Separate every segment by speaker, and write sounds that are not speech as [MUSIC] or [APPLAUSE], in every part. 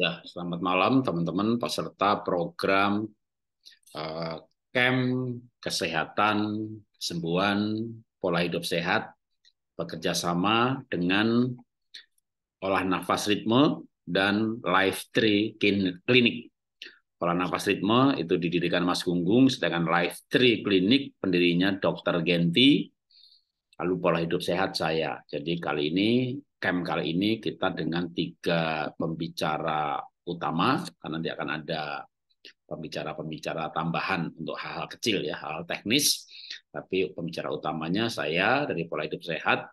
Speaker 1: Ya, selamat malam teman-teman peserta program uh, eh, Camp Kesehatan Kesembuhan Pola Hidup Sehat bekerjasama dengan olah nafas ritme dan Life Tree klinik Olah nafas ritme itu didirikan Mas Gunggung, sedangkan Life Tree klinik pendirinya Dr. Genti, lalu pola hidup sehat saya. Jadi kali ini Kem kali ini kita dengan tiga pembicara utama karena nanti akan ada pembicara-pembicara tambahan untuk hal-hal kecil ya, hal, hal teknis. Tapi pembicara utamanya saya dari Pola Hidup Sehat,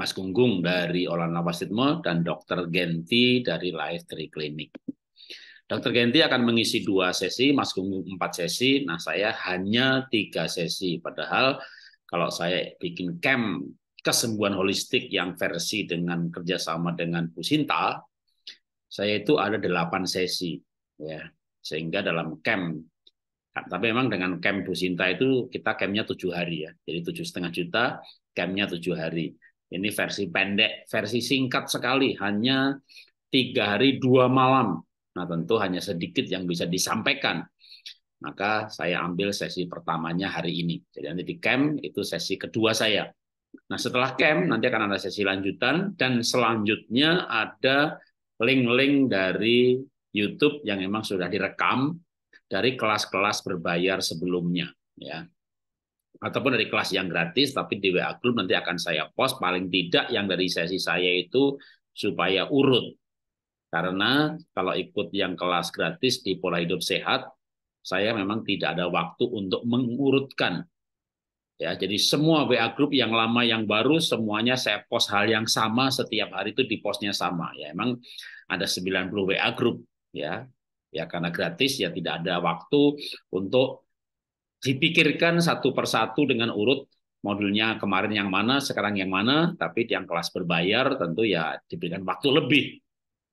Speaker 1: Mas Gunggung dari Olahraga Wasitmo dan Dokter Genti dari Life Tree Clinic. Dokter Genti akan mengisi dua sesi, Mas Gunggung empat sesi, nah saya hanya tiga sesi. Padahal kalau saya bikin camp kesembuhan holistik yang versi dengan kerjasama dengan Pusinta, saya itu ada delapan sesi, ya sehingga dalam camp. Nah, tapi memang dengan camp Pusinta itu kita campnya tujuh hari ya, jadi tujuh setengah juta, campnya tujuh hari. Ini versi pendek, versi singkat sekali, hanya tiga hari dua malam. Nah tentu hanya sedikit yang bisa disampaikan maka saya ambil sesi pertamanya hari ini. Jadi nanti di camp itu sesi kedua saya. Nah, setelah camp nanti akan ada sesi lanjutan dan selanjutnya ada link-link dari YouTube yang memang sudah direkam dari kelas-kelas berbayar sebelumnya ya. Ataupun dari kelas yang gratis tapi di WA Group nanti akan saya post paling tidak yang dari sesi saya itu supaya urut. Karena kalau ikut yang kelas gratis di pola hidup sehat saya memang tidak ada waktu untuk mengurutkan Ya, jadi semua WA group yang lama yang baru semuanya saya post hal yang sama setiap hari itu di postnya sama. Ya, emang ada 90 WA group ya. Ya karena gratis ya tidak ada waktu untuk dipikirkan satu persatu dengan urut modulnya kemarin yang mana, sekarang yang mana, tapi yang kelas berbayar tentu ya diberikan waktu lebih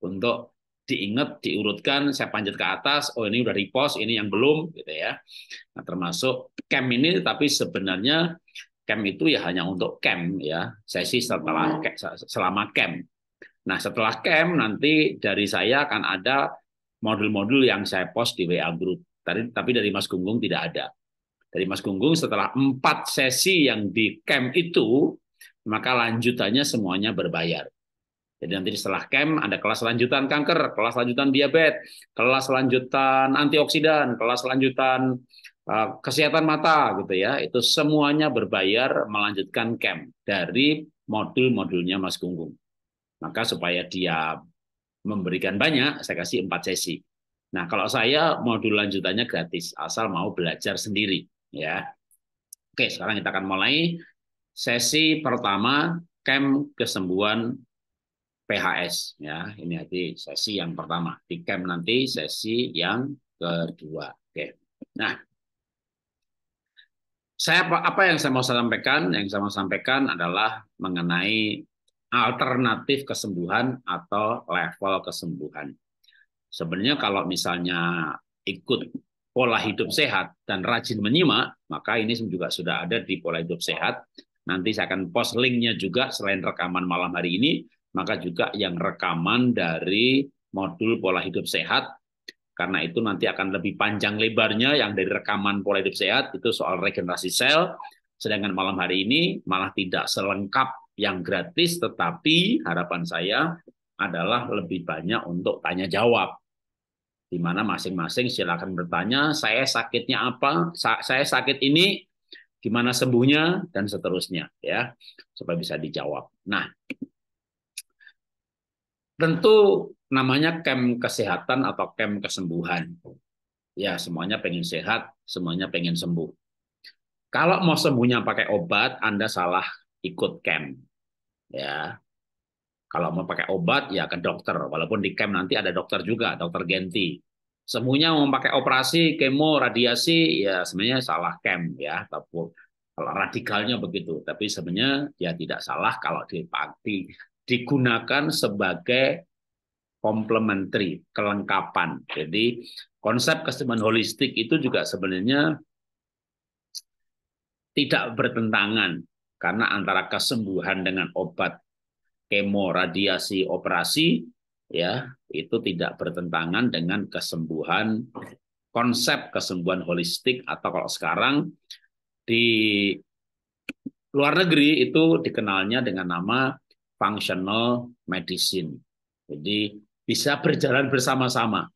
Speaker 1: untuk diingat, diurutkan, saya panjat ke atas, oh ini udah repost, ini yang belum, gitu ya. Nah, termasuk camp ini, tapi sebenarnya camp itu ya hanya untuk camp ya, sesi setelah hmm. selama camp. Nah setelah camp nanti dari saya akan ada modul-modul yang saya post di WA group. Tadi, tapi dari Mas Gunggung tidak ada. Dari Mas Gunggung setelah empat sesi yang di camp itu, maka lanjutannya semuanya berbayar. Jadi nanti setelah camp ada kelas lanjutan kanker, kelas lanjutan diabetes, kelas lanjutan antioksidan, kelas lanjutan uh, kesehatan mata gitu ya. Itu semuanya berbayar melanjutkan camp dari modul-modulnya Mas Gunggung. Maka supaya dia memberikan banyak, saya kasih empat sesi. Nah, kalau saya modul lanjutannya gratis, asal mau belajar sendiri ya. Oke, sekarang kita akan mulai sesi pertama camp kesembuhan PHS ya. Ini nanti sesi yang pertama. Di camp nanti sesi yang kedua. Oke. Nah, saya apa yang saya mau sampaikan? Yang saya mau sampaikan adalah mengenai alternatif kesembuhan atau level kesembuhan. Sebenarnya kalau misalnya ikut pola hidup sehat dan rajin menyimak, maka ini juga sudah ada di pola hidup sehat. Nanti saya akan post linknya juga selain rekaman malam hari ini, maka juga yang rekaman dari modul pola hidup sehat karena itu nanti akan lebih panjang lebarnya yang dari rekaman pola hidup sehat itu soal regenerasi sel sedangkan malam hari ini malah tidak selengkap yang gratis tetapi harapan saya adalah lebih banyak untuk tanya jawab di mana masing-masing silakan bertanya saya sakitnya apa saya sakit ini gimana sembuhnya dan seterusnya ya supaya bisa dijawab nah Tentu namanya kem kesehatan atau kem kesembuhan. Ya, semuanya pengen sehat, semuanya pengen sembuh. Kalau mau sembuhnya pakai obat, Anda salah ikut kem Ya. Kalau mau pakai obat ya ke dokter, walaupun di kem nanti ada dokter juga, dokter genti. Semuanya mau pakai operasi, kemo, radiasi, ya sebenarnya salah kem ya, tapi kalau radikalnya begitu. Tapi sebenarnya ya tidak salah kalau dipakai digunakan sebagai komplementari, kelengkapan. Jadi konsep kesembuhan holistik itu juga sebenarnya tidak bertentangan karena antara kesembuhan dengan obat kemo, radiasi, operasi ya, itu tidak bertentangan dengan kesembuhan konsep kesembuhan holistik atau kalau sekarang di luar negeri itu dikenalnya dengan nama functional medicine. Jadi bisa berjalan bersama-sama.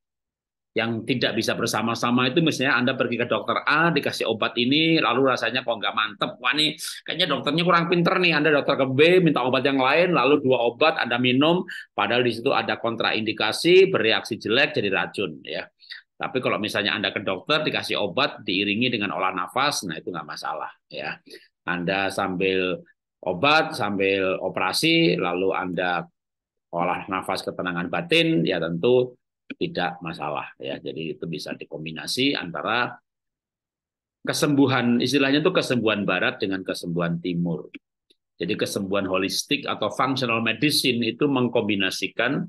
Speaker 1: Yang tidak bisa bersama-sama itu misalnya Anda pergi ke dokter A, dikasih obat ini, lalu rasanya kok nggak mantep. Wah nih, kayaknya dokternya kurang pinter nih. Anda dokter ke B, minta obat yang lain, lalu dua obat Anda minum, padahal di situ ada kontraindikasi, bereaksi jelek, jadi racun. ya. Tapi kalau misalnya Anda ke dokter, dikasih obat, diiringi dengan olah nafas, nah itu nggak masalah. ya. Anda sambil obat sambil operasi lalu Anda olah nafas ketenangan batin ya tentu tidak masalah ya. Jadi itu bisa dikombinasi antara kesembuhan istilahnya itu kesembuhan barat dengan kesembuhan timur. Jadi kesembuhan holistik atau functional medicine itu mengkombinasikan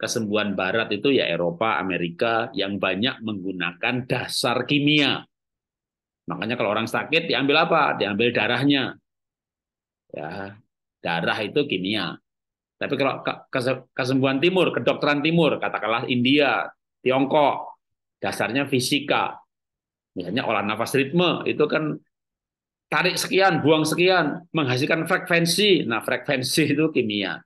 Speaker 1: kesembuhan barat itu ya Eropa, Amerika yang banyak menggunakan dasar kimia. Makanya kalau orang sakit diambil apa? Diambil darahnya. Ya, darah itu kimia. Tapi kalau kesembuhan timur, kedokteran timur, katakanlah India, Tiongkok, dasarnya fisika. Misalnya olah nafas ritme, itu kan tarik sekian, buang sekian, menghasilkan frekuensi. Nah, frekuensi itu kimia.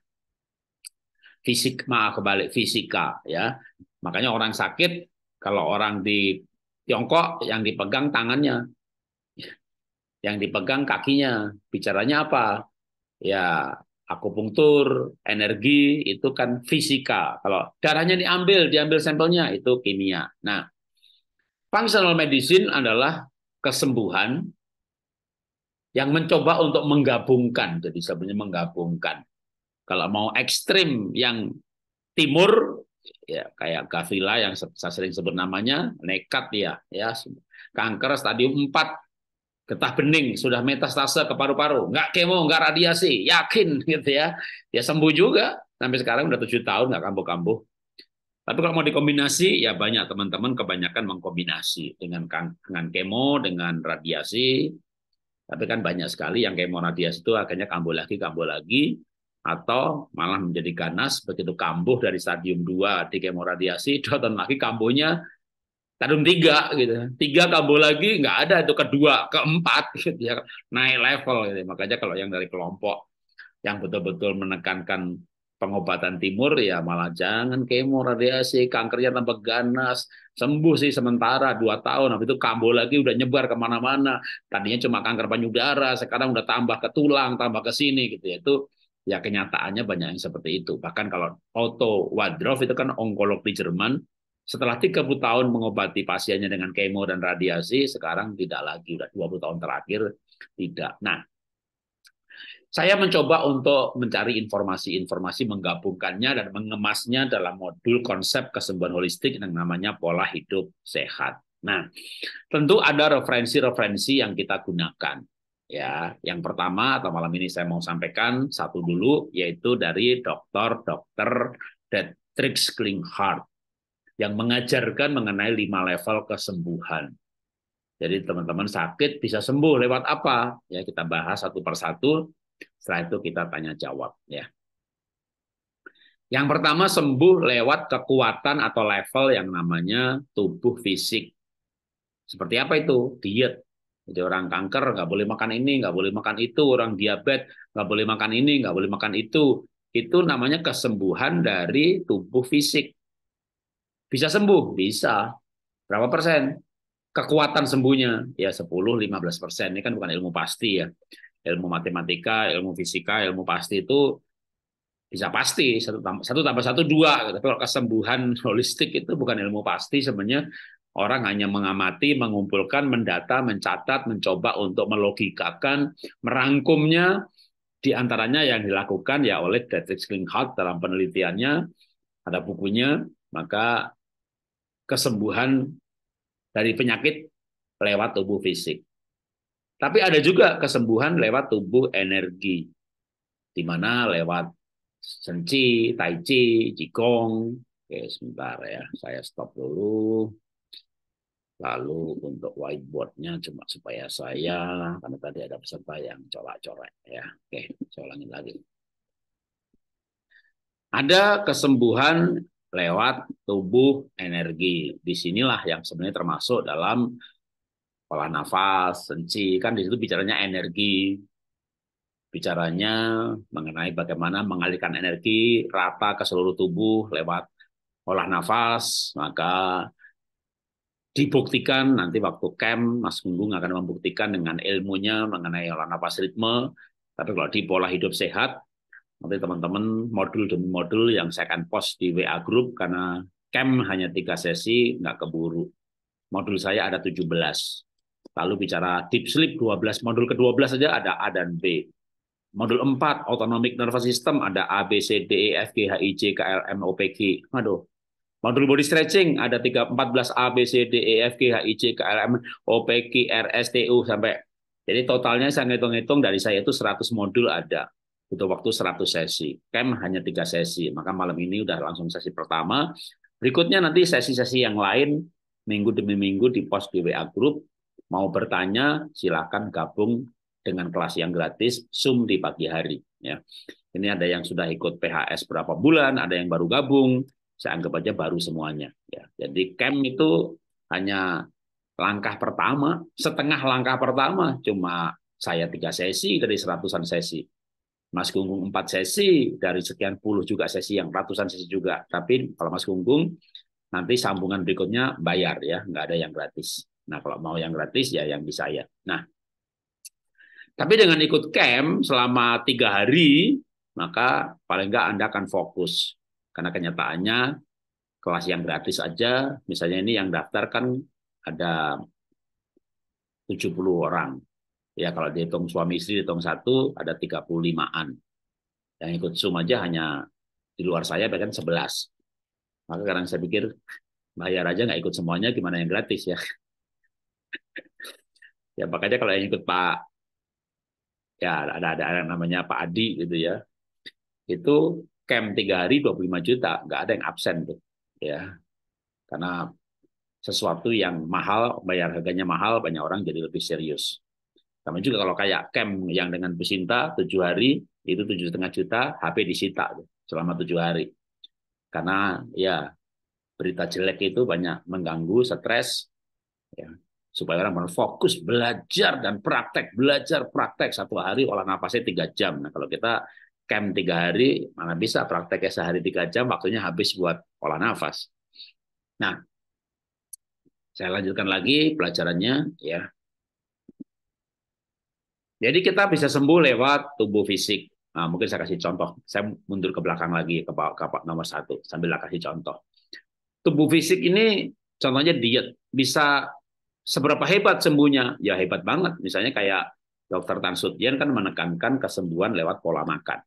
Speaker 1: Fisik, maaf kebalik, fisika. ya. Makanya orang sakit, kalau orang di Tiongkok yang dipegang tangannya yang dipegang kakinya. Bicaranya apa? Ya, akupunktur, energi itu kan fisika. Kalau darahnya diambil, diambil sampelnya itu kimia. Nah, functional medicine adalah kesembuhan yang mencoba untuk menggabungkan. Jadi sebenarnya menggabungkan. Kalau mau ekstrim yang timur, ya kayak Gavila yang saya sering sebut namanya, nekat ya, ya kanker stadium 4 getah bening sudah metastase ke paru-paru, nggak kemo, nggak radiasi, yakin [LAUGHS] gitu ya. Ya sembuh juga. Sampai sekarang udah tujuh tahun nggak kambuh-kambuh. Tapi kalau mau dikombinasi, ya banyak teman-teman kebanyakan mengkombinasi dengan kan, dengan kemo, dengan radiasi. Tapi kan banyak sekali yang kemo radiasi itu akhirnya kambuh lagi, kambuh lagi, atau malah menjadi ganas begitu kambuh dari stadium 2 di kemo radiasi, dan [LAUGHS] lagi kambuhnya Tadum tiga gitu, tiga kabel lagi nggak ada itu kedua, keempat gitu ya naik level gitu. Makanya kalau yang dari kelompok yang betul-betul menekankan pengobatan timur ya malah jangan kemo radiasi kankernya tambah ganas sembuh sih sementara dua tahun habis itu kambuh lagi udah nyebar kemana-mana tadinya cuma kanker payudara sekarang udah tambah ke tulang tambah ke sini gitu ya itu ya kenyataannya banyak yang seperti itu bahkan kalau Otto Wadroff itu kan onkolog di Jerman setelah 30 tahun mengobati pasiennya dengan kemo dan radiasi, sekarang tidak lagi, udah 20 tahun terakhir tidak. Nah, saya mencoba untuk mencari informasi-informasi menggabungkannya dan mengemasnya dalam modul konsep kesembuhan holistik yang namanya pola hidup sehat. Nah, tentu ada referensi-referensi yang kita gunakan. Ya, yang pertama atau malam ini saya mau sampaikan satu dulu yaitu dari Dr. Dr. Dietrich Klinghardt yang mengajarkan mengenai lima level kesembuhan. Jadi teman-teman sakit bisa sembuh lewat apa? Ya kita bahas satu persatu. Setelah itu kita tanya jawab ya. Yang pertama sembuh lewat kekuatan atau level yang namanya tubuh fisik. Seperti apa itu? Diet. Jadi orang kanker nggak boleh makan ini, nggak boleh makan itu. Orang diabetes nggak boleh makan ini, nggak boleh makan itu. Itu namanya kesembuhan dari tubuh fisik. Bisa sembuh? Bisa. Berapa persen? Kekuatan sembuhnya ya 10 15 persen. Ini kan bukan ilmu pasti ya. Ilmu matematika, ilmu fisika, ilmu pasti itu bisa pasti satu tambah satu tambah satu dua gitu. tapi kalau kesembuhan [LAUGHS] holistik itu bukan ilmu pasti sebenarnya orang hanya mengamati mengumpulkan mendata mencatat mencoba untuk melogikakan merangkumnya di antaranya yang dilakukan ya oleh Dietrich Klinghardt dalam penelitiannya ada bukunya maka kesembuhan dari penyakit lewat tubuh fisik. Tapi ada juga kesembuhan lewat tubuh energi. Di mana lewat senci, tai chi, jikong. Oke, sebentar ya. Saya stop dulu. Lalu untuk whiteboardnya cuma supaya saya, karena tadi ada peserta yang corak corak ya. Oke, saya ulangi lagi. Ada kesembuhan lewat tubuh energi. Disinilah yang sebenarnya termasuk dalam pola nafas, senci, kan di situ bicaranya energi, bicaranya mengenai bagaimana mengalirkan energi rata ke seluruh tubuh lewat olah nafas, maka dibuktikan nanti waktu camp Mas Gunggung akan membuktikan dengan ilmunya mengenai olah nafas ritme. Tapi kalau di pola hidup sehat, Nanti teman-teman modul demi modul yang saya akan post di WA Group karena camp hanya tiga sesi, nggak keburu. Modul saya ada 17. Lalu bicara deep sleep 12, modul ke-12 saja ada A dan B. Modul 4, autonomic nervous system, ada A, B, C, D, E, F, G, H, I, J, K, L, M, O, P, Q. Aduh, Modul body stretching ada tiga empat belas A B C D E F G H I J K L M O P Q R S T U sampai jadi totalnya saya ngitung-ngitung dari saya itu 100 modul ada butuh waktu 100 sesi. Camp kan hanya tiga sesi, maka malam ini udah langsung sesi pertama. Berikutnya nanti sesi-sesi yang lain minggu demi minggu di pos di WA Group. Mau bertanya, silakan gabung dengan kelas yang gratis Zoom di pagi hari. Ya, ini ada yang sudah ikut PHS berapa bulan, ada yang baru gabung. Saya anggap aja baru semuanya. Ya, jadi camp itu hanya langkah pertama, setengah langkah pertama, cuma saya tiga sesi dari seratusan sesi Mas Gunggung empat sesi dari sekian puluh juga sesi yang ratusan sesi juga. Tapi kalau Mas Gunggung nanti sambungan berikutnya bayar ya, nggak ada yang gratis. Nah kalau mau yang gratis ya yang bisa ya. Nah tapi dengan ikut camp selama tiga hari maka paling nggak anda akan fokus karena kenyataannya kelas yang gratis aja misalnya ini yang daftar kan ada 70 orang Ya kalau dihitung suami istri dihitung satu ada 35-an. Yang ikut sum aja hanya di luar saya bahkan 11. Maka sekarang saya pikir bayar aja nggak ikut semuanya gimana yang gratis ya. [LAUGHS] ya makanya kalau yang ikut Pak ya ada ada yang namanya Pak Adi gitu ya. Itu camp tiga hari 25 juta, nggak ada yang absen tuh ya. Karena sesuatu yang mahal, bayar harganya mahal, banyak orang jadi lebih serius. Sama juga kalau kayak camp yang dengan pesinta tujuh hari itu tujuh setengah juta HP disita selama tujuh hari. Karena ya berita jelek itu banyak mengganggu, stres, ya, supaya orang fokus belajar dan praktek belajar praktek satu hari olah napasnya tiga jam. Nah kalau kita camp tiga hari mana bisa prakteknya sehari tiga jam waktunya habis buat olah nafas. Nah saya lanjutkan lagi pelajarannya ya jadi kita bisa sembuh lewat tubuh fisik. Nah, mungkin saya kasih contoh. Saya mundur ke belakang lagi ke, kapak nomor satu sambil kasih contoh. Tubuh fisik ini contohnya diet bisa seberapa hebat sembuhnya? Ya hebat banget. Misalnya kayak Dokter Tan Sutian kan menekankan kesembuhan lewat pola makan.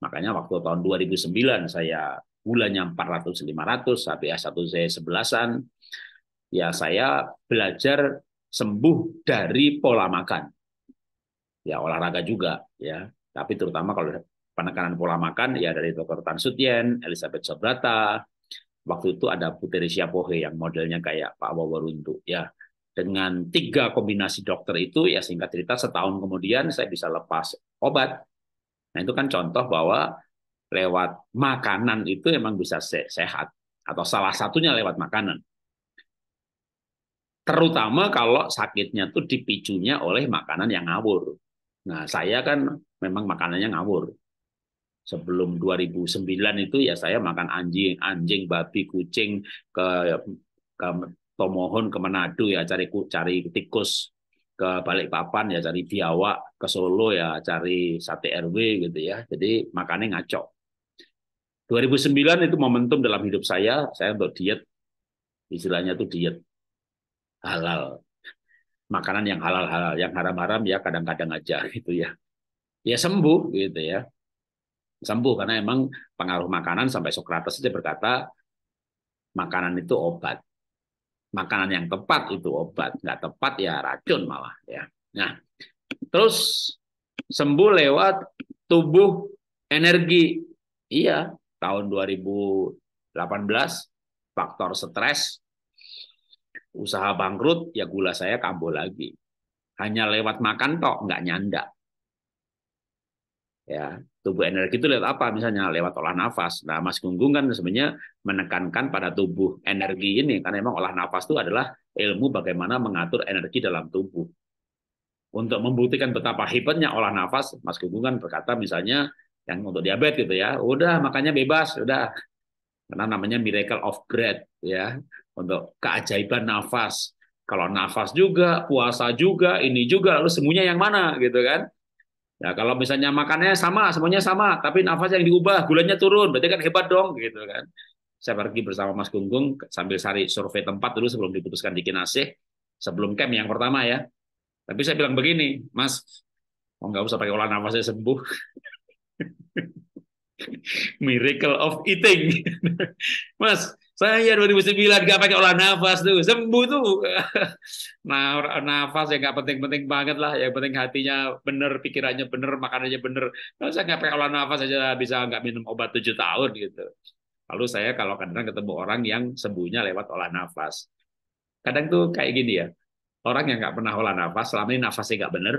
Speaker 1: Makanya waktu tahun 2009 saya bulannya 400 500 lima 1 c satu 11-an ya saya belajar sembuh dari pola makan ya olahraga juga ya tapi terutama kalau penekanan pola makan ya dari Dr. Tan Sutien, Elizabeth Sobrata, waktu itu ada Putri Siapohe yang modelnya kayak Pak Wawaruntu ya dengan tiga kombinasi dokter itu ya singkat cerita setahun kemudian saya bisa lepas obat nah itu kan contoh bahwa lewat makanan itu emang bisa sehat atau salah satunya lewat makanan terutama kalau sakitnya tuh dipicunya oleh makanan yang ngawur Nah, saya kan memang makanannya ngawur. Sebelum 2009 itu ya saya makan anjing, anjing, babi, kucing ke ke Tomohon ke Manado ya cari cari tikus ke Balikpapan ya cari biawak, ke Solo ya cari sate RW gitu ya. Jadi makannya ngaco. 2009 itu momentum dalam hidup saya, saya untuk diet istilahnya itu diet halal makanan yang halal-halal, yang haram-haram ya kadang-kadang aja [LAUGHS] gitu ya. Ya sembuh gitu ya. Sembuh karena emang pengaruh makanan sampai Socrates itu berkata makanan itu obat. Makanan yang tepat itu obat, nggak tepat ya racun malah ya. Nah, terus sembuh lewat tubuh energi. Iya, tahun 2018 faktor stres usaha bangkrut ya gula saya kambuh lagi hanya lewat makan tok nggak nyanda ya tubuh energi itu lewat apa misalnya lewat olah nafas nah mas gunggung kan sebenarnya menekankan pada tubuh energi ini karena memang olah nafas itu adalah ilmu bagaimana mengatur energi dalam tubuh untuk membuktikan betapa hebatnya olah nafas mas gunggung kan berkata misalnya yang untuk diabetes gitu ya udah makanya bebas udah karena namanya miracle of bread ya untuk keajaiban nafas. Kalau nafas juga, puasa juga, ini juga, lalu semuanya yang mana gitu kan? Ya kalau misalnya makannya sama, semuanya sama, tapi nafas yang diubah, gulanya turun, berarti kan hebat dong gitu kan? Saya pergi bersama Mas Gunggung sambil cari survei tempat dulu sebelum diputuskan di Kinasih, sebelum camp yang pertama ya. Tapi saya bilang begini, Mas, oh nggak usah pakai olah nafasnya sembuh. [LAUGHS] Miracle of eating. [LAUGHS] Mas, saya 2009 nggak pakai olah nafas tuh, sembuh tuh. [LAUGHS] nah, nafas ya nggak penting-penting banget lah. Yang penting hatinya bener, pikirannya bener, makanannya bener. Nah, saya nggak pakai olah nafas aja bisa nggak minum obat tujuh tahun gitu. Lalu saya kalau kadang ketemu orang yang sembuhnya lewat olah nafas. Kadang tuh kayak gini ya, orang yang nggak pernah olah nafas, selama ini nafasnya nggak bener,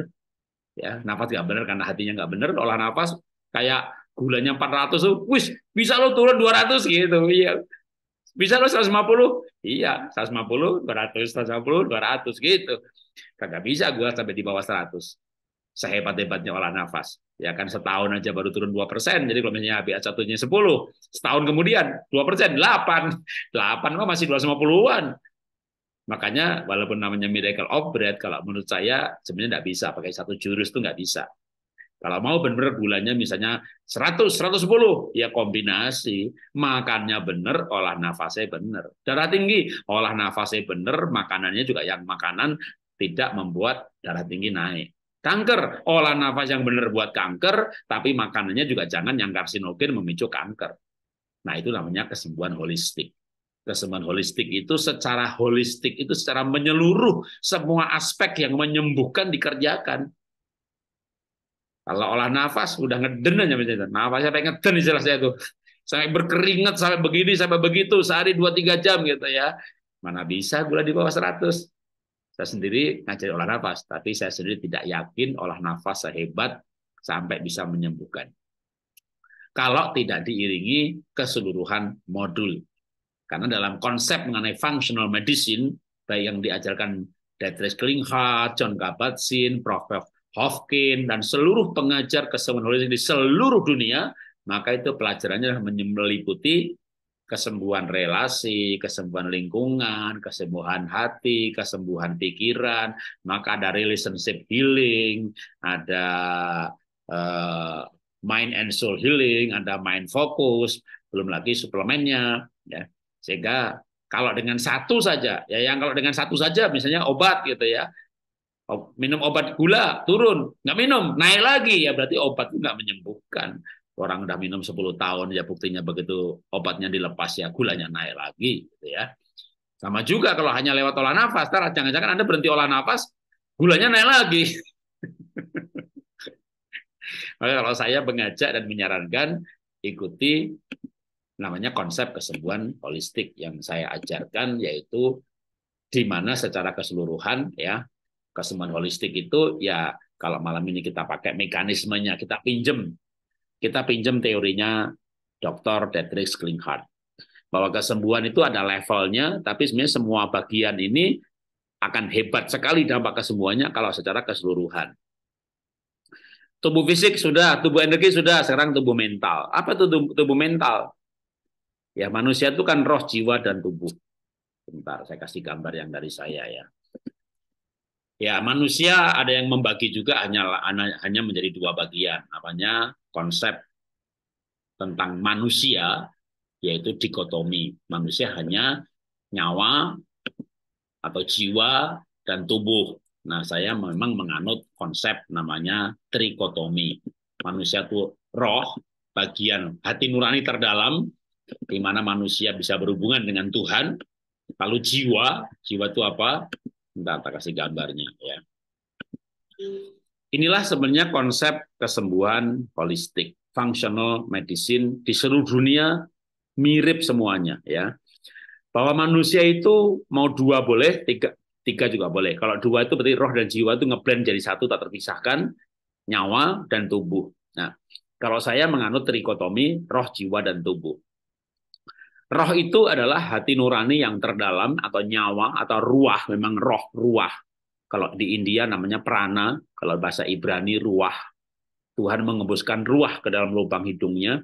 Speaker 1: ya nafas nggak bener karena hatinya nggak bener, olah nafas kayak gulanya 400 tuh, wis bisa lo turun 200 gitu. Iya. Bisa lo 150? Iya, 150, 200, 150, 200 gitu. Kagak bisa gua sampai di bawah 100. Sehebat-hebatnya olah nafas. Ya kan setahun aja baru turun 2 persen. Jadi kalau misalnya ba satunya 10, setahun kemudian 2 persen, 8. 8 mah masih 250-an. Makanya walaupun namanya miracle of bread, kalau menurut saya sebenarnya nggak bisa. Pakai satu jurus itu nggak bisa. Kalau mau benar gulanya misalnya 100, 110, ya kombinasi. Makannya benar, olah nafasnya benar. Darah tinggi, olah nafasnya benar, makanannya juga yang makanan tidak membuat darah tinggi naik. Kanker, olah nafas yang benar buat kanker, tapi makanannya juga jangan yang karsinogen memicu kanker. Nah, itu namanya kesembuhan holistik. Kesembuhan holistik itu secara holistik itu secara menyeluruh semua aspek yang menyembuhkan dikerjakan kalau olah nafas udah ngeden aja misalnya. Nafasnya pengen ngeden jelas itu. Ya sampai berkeringat sampai begini sampai begitu sehari 2 3 jam gitu ya. Mana bisa gula di bawah 100. Saya sendiri ngajari olah nafas, tapi saya sendiri tidak yakin olah nafas sehebat sampai bisa menyembuhkan. Kalau tidak diiringi keseluruhan modul. Karena dalam konsep mengenai functional medicine, baik yang diajarkan Dietrich Klinghardt, John Kabat-Zinn, Prof. Hofkin, dan seluruh pengajar kesembuhan holistik di seluruh dunia, maka itu pelajarannya meliputi kesembuhan relasi, kesembuhan lingkungan, kesembuhan hati, kesembuhan pikiran, maka ada relationship healing, ada eh, mind and soul healing, ada mind focus, belum lagi suplemennya, ya. Sehingga kalau dengan satu saja, ya yang kalau dengan satu saja misalnya obat gitu ya, minum obat gula turun, nggak minum, naik lagi ya berarti obat itu nggak menyembuhkan. Orang udah minum 10 tahun ya buktinya begitu obatnya dilepas ya gulanya naik lagi gitu ya. Sama juga kalau hanya lewat olah nafas, terus jangan-jangan Anda berhenti olah nafas, gulanya naik lagi. [LAUGHS] Maka kalau saya mengajak dan menyarankan ikuti namanya konsep kesembuhan holistik yang saya ajarkan yaitu di mana secara keseluruhan ya kesembuhan holistik itu ya kalau malam ini kita pakai mekanismenya, kita pinjem. Kita pinjem teorinya Dr. Dietrich Klinghardt. Bahwa kesembuhan itu ada levelnya, tapi sebenarnya semua bagian ini akan hebat sekali dampak kesembuhannya kalau secara keseluruhan. Tubuh fisik sudah, tubuh energi sudah, sekarang tubuh mental. Apa itu tubuh, mental? Ya manusia itu kan roh, jiwa, dan tubuh. Sebentar saya kasih gambar yang dari saya ya. Ya, manusia ada yang membagi juga hanya hanya menjadi dua bagian, namanya konsep tentang manusia yaitu dikotomi. Manusia hanya nyawa atau jiwa dan tubuh. Nah, saya memang menganut konsep namanya trikotomi. Manusia itu roh, bagian hati nurani terdalam di mana manusia bisa berhubungan dengan Tuhan. Lalu jiwa, jiwa itu apa? Bentar, tak kasih gambarnya ya. Hmm. Inilah sebenarnya konsep kesembuhan holistik, functional medicine di seluruh dunia mirip semuanya ya. Bahwa manusia itu mau dua boleh, tiga, tiga juga boleh. Kalau dua itu berarti roh dan jiwa itu ngeblend jadi satu tak terpisahkan, nyawa dan tubuh. Nah, kalau saya menganut trikotomi roh, jiwa dan tubuh. Roh itu adalah hati nurani yang terdalam atau nyawa atau ruah, memang roh, ruah. Kalau di India namanya prana, kalau bahasa Ibrani ruah. Tuhan mengembuskan ruah ke dalam lubang hidungnya.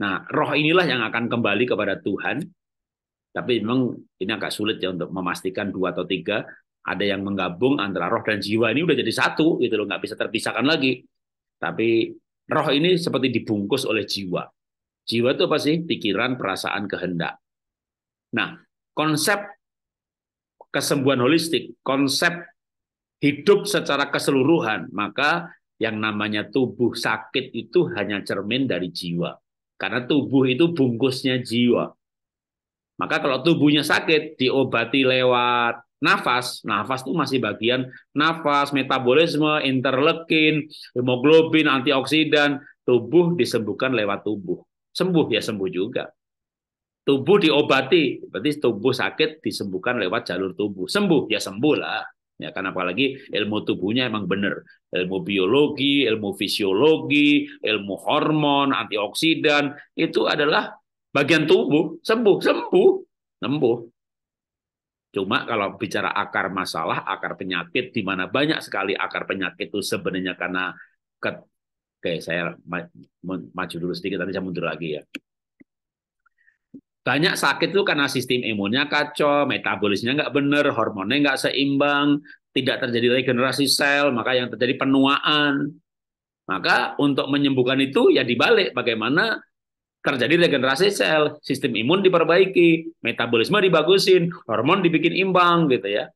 Speaker 1: Nah, roh inilah yang akan kembali kepada Tuhan. Tapi memang ini agak sulit ya untuk memastikan dua atau tiga. Ada yang menggabung antara roh dan jiwa ini udah jadi satu gitu loh, nggak bisa terpisahkan lagi. Tapi roh ini seperti dibungkus oleh jiwa. Jiwa itu apa sih? Pikiran, perasaan, kehendak. Nah, konsep kesembuhan holistik, konsep hidup secara keseluruhan, maka yang namanya tubuh sakit itu hanya cermin dari jiwa. Karena tubuh itu bungkusnya jiwa. Maka kalau tubuhnya sakit, diobati lewat nafas. Nafas itu masih bagian nafas, metabolisme, interleukin, hemoglobin, antioksidan. Tubuh disembuhkan lewat tubuh sembuh ya sembuh juga. Tubuh diobati, berarti tubuh sakit disembuhkan lewat jalur tubuh. Sembuh ya sembuh lah. Ya kan apalagi ilmu tubuhnya emang benar. Ilmu biologi, ilmu fisiologi, ilmu hormon, antioksidan itu adalah bagian tubuh sembuh, sembuh, sembuh. Cuma kalau bicara akar masalah, akar penyakit di mana banyak sekali akar penyakit itu sebenarnya karena Oke, saya maju dulu sedikit, nanti saya mundur lagi ya. Banyak sakit itu karena sistem imunnya kacau, metabolisnya nggak benar, hormonnya nggak seimbang, tidak terjadi regenerasi sel, maka yang terjadi penuaan. Maka untuk menyembuhkan itu ya dibalik bagaimana terjadi regenerasi sel, sistem imun diperbaiki, metabolisme dibagusin, hormon dibikin imbang gitu ya.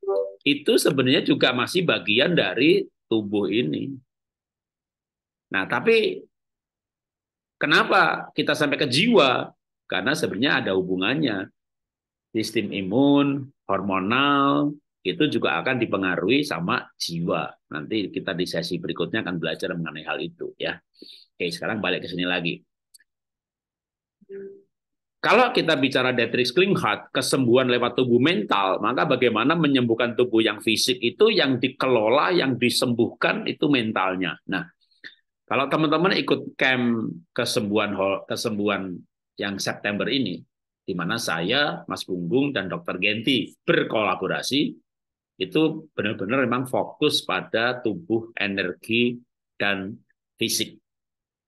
Speaker 1: Itu sebenarnya juga masih bagian dari tubuh ini. Nah, tapi kenapa kita sampai ke jiwa? Karena sebenarnya ada hubungannya. Sistem imun, hormonal, itu juga akan dipengaruhi sama jiwa. Nanti kita di sesi berikutnya akan belajar mengenai hal itu ya. Oke, sekarang balik ke sini lagi. Kalau kita bicara Dietrich Klinghardt, kesembuhan lewat tubuh mental, maka bagaimana menyembuhkan tubuh yang fisik itu yang dikelola, yang disembuhkan itu mentalnya. Nah, kalau teman-teman ikut camp kesembuhan kesembuhan yang September ini, di mana saya, Mas Bunggung, dan Dr. Genti berkolaborasi, itu benar-benar memang fokus pada tubuh, energi, dan fisik.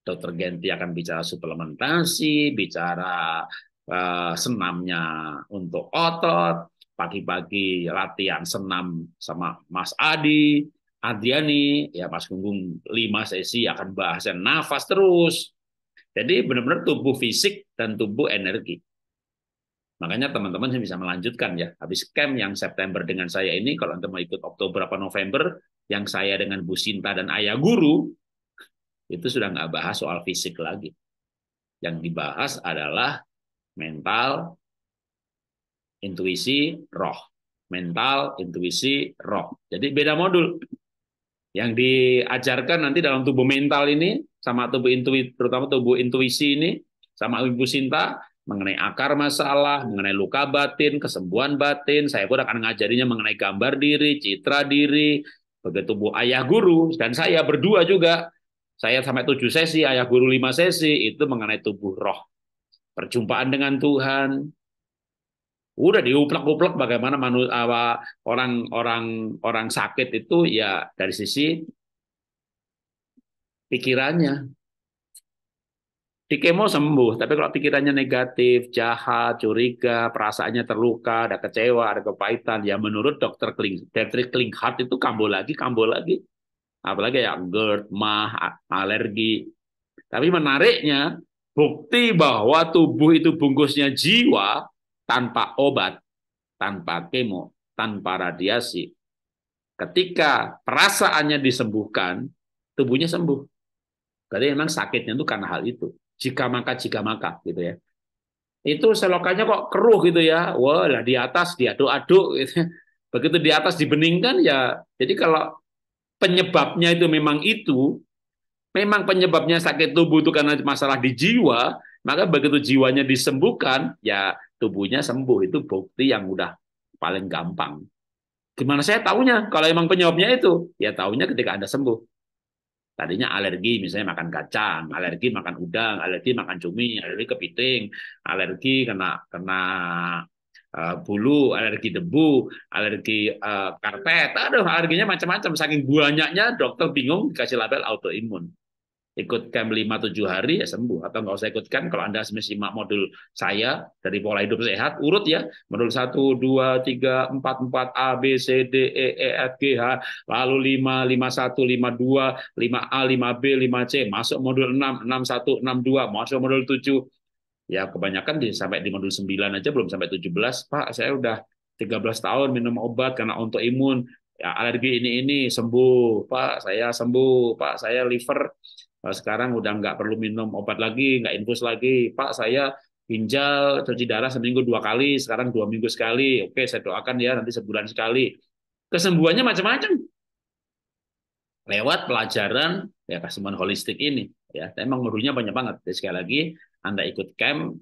Speaker 1: Dokter Genti akan bicara suplementasi, bicara uh, senamnya untuk otot, pagi-pagi latihan senam sama Mas Adi, Adriani, ya Mas Gunggung lima sesi akan bahas nafas terus. Jadi benar-benar tubuh fisik dan tubuh energi. Makanya teman-teman saya bisa melanjutkan ya. Habis camp yang September dengan saya ini, kalau Anda mau ikut Oktober apa November, yang saya dengan Bu Sinta dan Ayah Guru, itu sudah nggak bahas soal fisik lagi. Yang dibahas adalah mental, intuisi, roh. Mental, intuisi, roh. Jadi beda modul yang diajarkan nanti dalam tubuh mental ini sama tubuh intuit terutama tubuh intuisi ini sama Ibu Sinta mengenai akar masalah, mengenai luka batin, kesembuhan batin. Saya pun akan mengajarinya mengenai gambar diri, citra diri, begitu tubuh ayah guru dan saya berdua juga. Saya sampai tujuh sesi, ayah guru lima sesi itu mengenai tubuh roh. Perjumpaan dengan Tuhan, udah diuplek-uplek bagaimana orang-orang orang sakit itu ya dari sisi pikirannya. Dikemo sembuh, tapi kalau pikirannya negatif, jahat, curiga, perasaannya terluka, ada kecewa, ada kepahitan, ya menurut dokter Kling, dokter Klinghart itu kambuh lagi, kambuh lagi. Apalagi ya GERD, mah, alergi. Tapi menariknya, bukti bahwa tubuh itu bungkusnya jiwa, tanpa obat, tanpa kemo, tanpa radiasi. Ketika perasaannya disembuhkan, tubuhnya sembuh. Jadi memang sakitnya itu karena hal itu. Jika maka, jika maka, gitu ya. Itu selokannya kok keruh gitu ya. Wah, lah di atas diaduk-aduk. Gitu. [LAUGHS] Begitu di atas dibeningkan ya. Jadi kalau penyebabnya itu memang itu, memang penyebabnya sakit tubuh itu karena masalah di jiwa, maka begitu jiwanya disembuhkan, ya tubuhnya sembuh itu bukti yang udah paling gampang. Gimana saya tahunya? kalau emang penyebabnya itu? Ya tahunya ketika Anda sembuh. Tadinya alergi misalnya makan kacang, alergi makan udang, alergi makan cumi, alergi kepiting, alergi kena kena eh, bulu, alergi debu, alergi uh, karpet, aduh alerginya macam-macam saking banyaknya dokter bingung dikasih label autoimun ikut camp 5 7 hari ya sembuh atau nggak usah ikutkan kalau Anda simak modul saya dari pola hidup sehat urut ya modul 1 2 3 4 4 A B C D E E F G H lalu 5 5 1 5A 2 5 5B 5C masuk modul 6 6 1 6 2 masuk modul 7 ya kebanyakan di, sampai di modul 9 aja belum sampai 17 Pak saya udah 13 tahun minum obat karena untuk imun ya alergi ini ini sembuh Pak saya sembuh Pak saya liver sekarang udah nggak perlu minum obat lagi, nggak infus lagi. Pak, saya ginjal cuci darah seminggu dua kali, sekarang dua minggu sekali. Oke, saya doakan ya nanti sebulan sekali. Kesembuhannya macam-macam. Lewat pelajaran ya kesembuhan holistik ini. Ya, memang merunya banyak banget. Jadi sekali lagi, Anda ikut camp,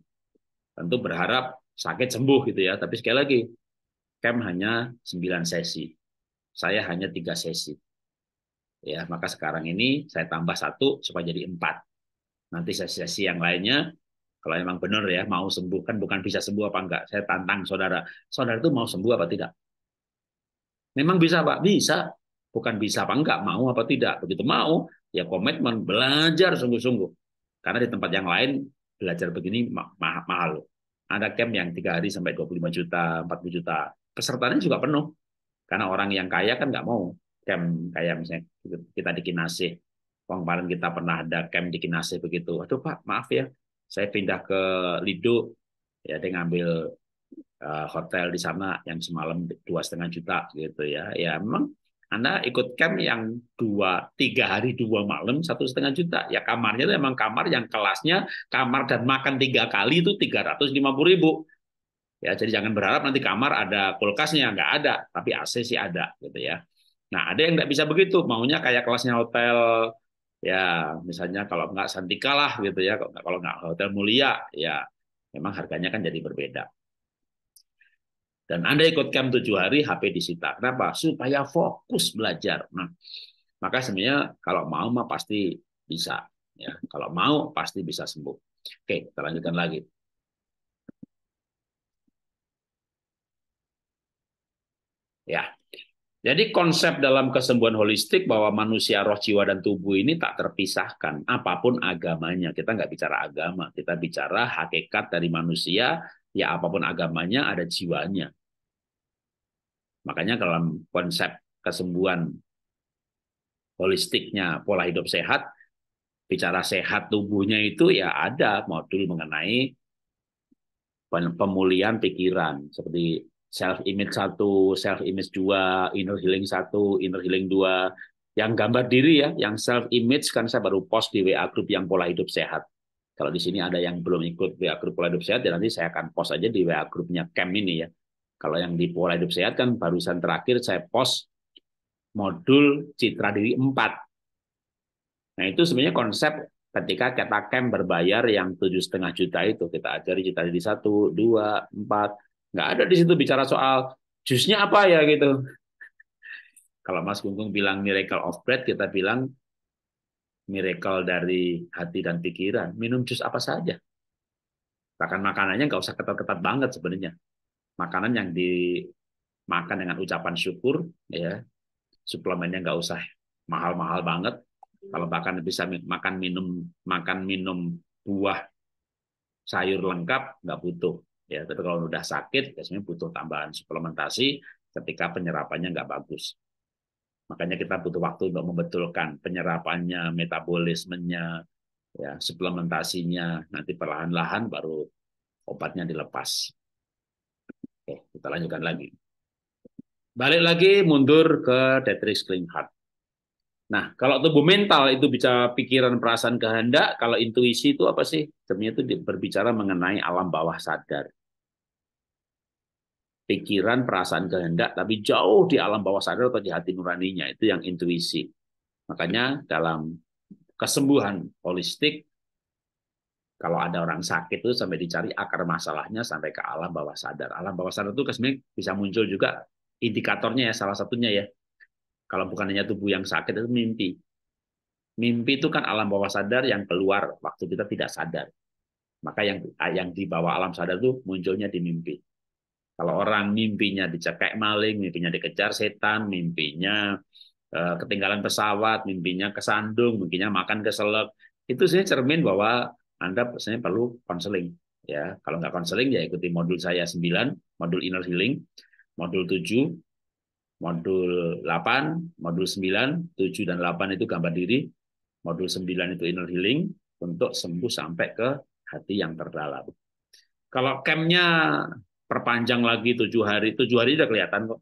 Speaker 1: tentu berharap sakit sembuh gitu ya. Tapi sekali lagi, camp hanya sembilan sesi. Saya hanya tiga sesi ya maka sekarang ini saya tambah satu supaya jadi empat nanti sesi-sesi yang lainnya kalau memang benar ya mau sembuh kan bukan bisa sembuh apa enggak saya tantang saudara saudara itu mau sembuh apa tidak memang bisa pak bisa bukan bisa apa enggak mau apa tidak begitu mau ya komitmen belajar sungguh-sungguh karena di tempat yang lain belajar begini ma ma mahal ada camp yang tiga hari sampai 25 juta 40 juta pesertanya juga penuh karena orang yang kaya kan nggak mau camp kayak misalnya kita di Kinasi. Kemarin kita pernah ada camp di Kinasi begitu. Aduh Pak, maaf ya, saya pindah ke Lido, ya dia ngambil eh, hotel di sana yang semalam dua setengah juta gitu ya. Ya memang anda ikut camp yang dua tiga hari dua malam satu setengah juta ya kamarnya itu emang kamar yang kelasnya kamar dan makan tiga kali itu tiga ratus lima puluh ribu ya jadi jangan berharap nanti kamar ada kulkasnya nggak ada tapi AC sih ada gitu ya Nah, ada yang nggak bisa begitu, maunya kayak kelasnya hotel, ya misalnya kalau nggak Santika lah gitu ya, kalau nggak hotel mulia, ya memang harganya kan jadi berbeda. Dan Anda ikut camp tujuh hari, HP disita. Kenapa? Supaya fokus belajar. Nah, maka sebenarnya kalau mau mah pasti bisa. Ya, kalau mau pasti bisa sembuh. Oke, kita lanjutkan lagi. Ya, jadi konsep dalam kesembuhan holistik bahwa manusia roh jiwa dan tubuh ini tak terpisahkan apapun agamanya. Kita nggak bicara agama, kita bicara hakikat dari manusia ya apapun agamanya ada jiwanya. Makanya dalam konsep kesembuhan holistiknya pola hidup sehat, bicara sehat tubuhnya itu ya ada modul mengenai pemulihan pikiran seperti self image satu, self image dua, inner healing satu, inner healing dua. Yang gambar diri ya, yang self image kan saya baru post di WA grup yang pola hidup sehat. Kalau di sini ada yang belum ikut WA grup pola hidup sehat, ya nanti saya akan post aja di WA grupnya Cam ini ya. Kalau yang di pola hidup sehat kan barusan terakhir saya post modul citra diri 4. Nah itu sebenarnya konsep ketika kita camp berbayar yang tujuh setengah juta itu kita ajari citra diri satu, dua, empat Nggak ada di situ bicara soal jusnya apa ya gitu. Kalau Mas Gunggung bilang miracle of bread, kita bilang miracle dari hati dan pikiran. Minum jus apa saja. Bahkan makanannya nggak usah ketat-ketat banget sebenarnya. Makanan yang dimakan dengan ucapan syukur, ya suplemennya nggak usah mahal-mahal banget. Kalau bahkan bisa makan minum makan minum buah sayur lengkap nggak butuh ya tapi kalau udah sakit biasanya butuh tambahan suplementasi ketika penyerapannya nggak bagus makanya kita butuh waktu untuk membetulkan penyerapannya metabolismenya ya suplementasinya nanti perlahan-lahan baru obatnya dilepas oke kita lanjutkan lagi balik lagi mundur ke clean Klinghardt Nah, kalau tubuh mental itu bisa pikiran, perasaan, kehendak, kalau intuisi itu apa sih? Sebenarnya itu berbicara mengenai alam bawah sadar pikiran, perasaan, kehendak, tapi jauh di alam bawah sadar atau di hati nuraninya. Itu yang intuisi. Makanya dalam kesembuhan holistik, kalau ada orang sakit itu sampai dicari akar masalahnya sampai ke alam bawah sadar. Alam bawah sadar itu sebenarnya bisa muncul juga indikatornya ya, salah satunya ya. Kalau bukan hanya tubuh yang sakit itu mimpi. Mimpi itu kan alam bawah sadar yang keluar waktu kita tidak sadar. Maka yang yang di bawah alam sadar itu munculnya di mimpi. Kalau orang mimpinya dicekek maling, mimpinya dikejar setan, mimpinya eh, ketinggalan pesawat, mimpinya kesandung, mimpinya makan keselak, itu sebenarnya cermin bahwa Anda sebenarnya perlu konseling. Ya, kalau nggak konseling ya ikuti modul saya 9, modul inner healing, modul 7, modul 8, modul 9, 7 dan 8 itu gambar diri, modul 9 itu inner healing untuk sembuh sampai ke hati yang terdalam. Kalau camp-nya perpanjang lagi tujuh hari tujuh hari udah kelihatan kok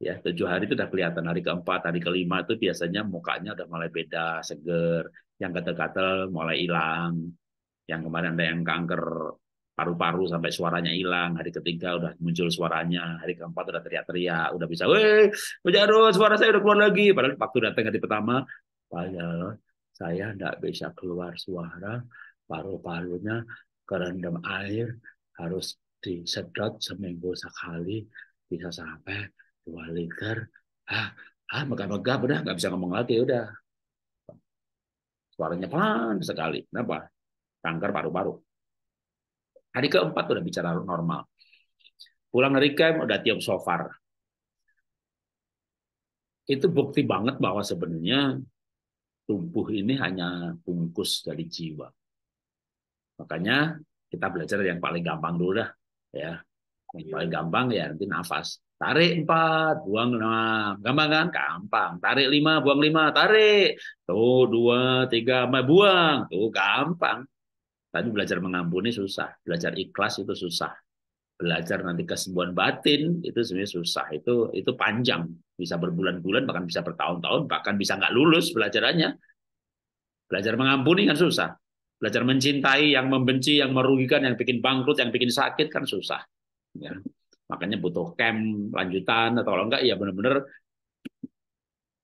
Speaker 1: ya tujuh hari itu udah kelihatan hari keempat hari kelima itu biasanya mukanya udah mulai beda seger yang gatal-gatal mulai hilang yang kemarin ada yang kanker paru-paru sampai suaranya hilang hari ketiga udah muncul suaranya hari keempat udah teriak-teriak udah bisa weh Jarod suara saya udah keluar lagi padahal waktu datang hari pertama padahal saya tidak bisa keluar suara paru-parunya kerendam air harus disedot seminggu sekali bisa sampai dua liter ah ah megah-megah udah nggak bisa ngomong lagi udah suaranya pelan sekali kenapa kanker paru-paru hari keempat udah bicara normal pulang dari camp udah tiup sofar itu bukti banget bahwa sebenarnya tubuh ini hanya bungkus dari jiwa. Makanya kita belajar yang paling gampang dulu dah ya yang paling gampang ya nanti nafas tarik empat buang enam gampang kan gampang tarik lima buang lima tarik tuh dua tiga buang tuh gampang tapi belajar mengampuni susah belajar ikhlas itu susah belajar nanti kesembuhan batin itu sebenarnya susah itu itu panjang bisa berbulan-bulan bahkan bisa bertahun-tahun bahkan bisa nggak lulus belajarannya belajar mengampuni kan susah Belajar mencintai yang membenci, yang merugikan, yang bikin bangkrut, yang bikin sakit kan susah. Ya. Makanya butuh camp lanjutan atau kalau enggak ya benar-benar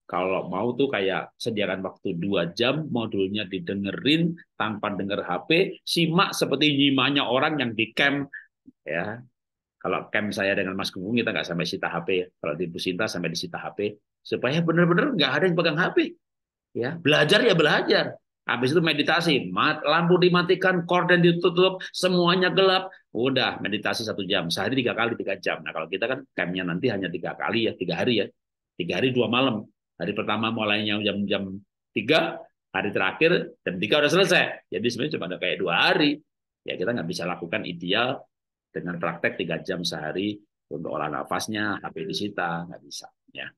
Speaker 1: kalau mau tuh kayak sediakan waktu dua jam modulnya didengerin tanpa denger HP simak seperti nyimanya orang yang di camp ya kalau camp saya dengan Mas Gunggung kita nggak sampai sita HP ya. kalau di Bu Sinta sampai disita HP supaya benar-benar nggak ada yang pegang HP ya belajar ya belajar Habis itu meditasi, lampu dimatikan, korden ditutup, semuanya gelap. Udah meditasi satu jam, sehari tiga kali tiga jam. Nah kalau kita kan campnya nanti hanya tiga kali ya, tiga hari ya, tiga hari dua malam. Hari pertama mulainya jam jam tiga, hari terakhir jam tiga udah selesai. Jadi sebenarnya cuma ada kayak dua hari. Ya kita nggak bisa lakukan ideal dengan praktek tiga jam sehari untuk olah nafasnya, HP disita, nggak bisa. Ya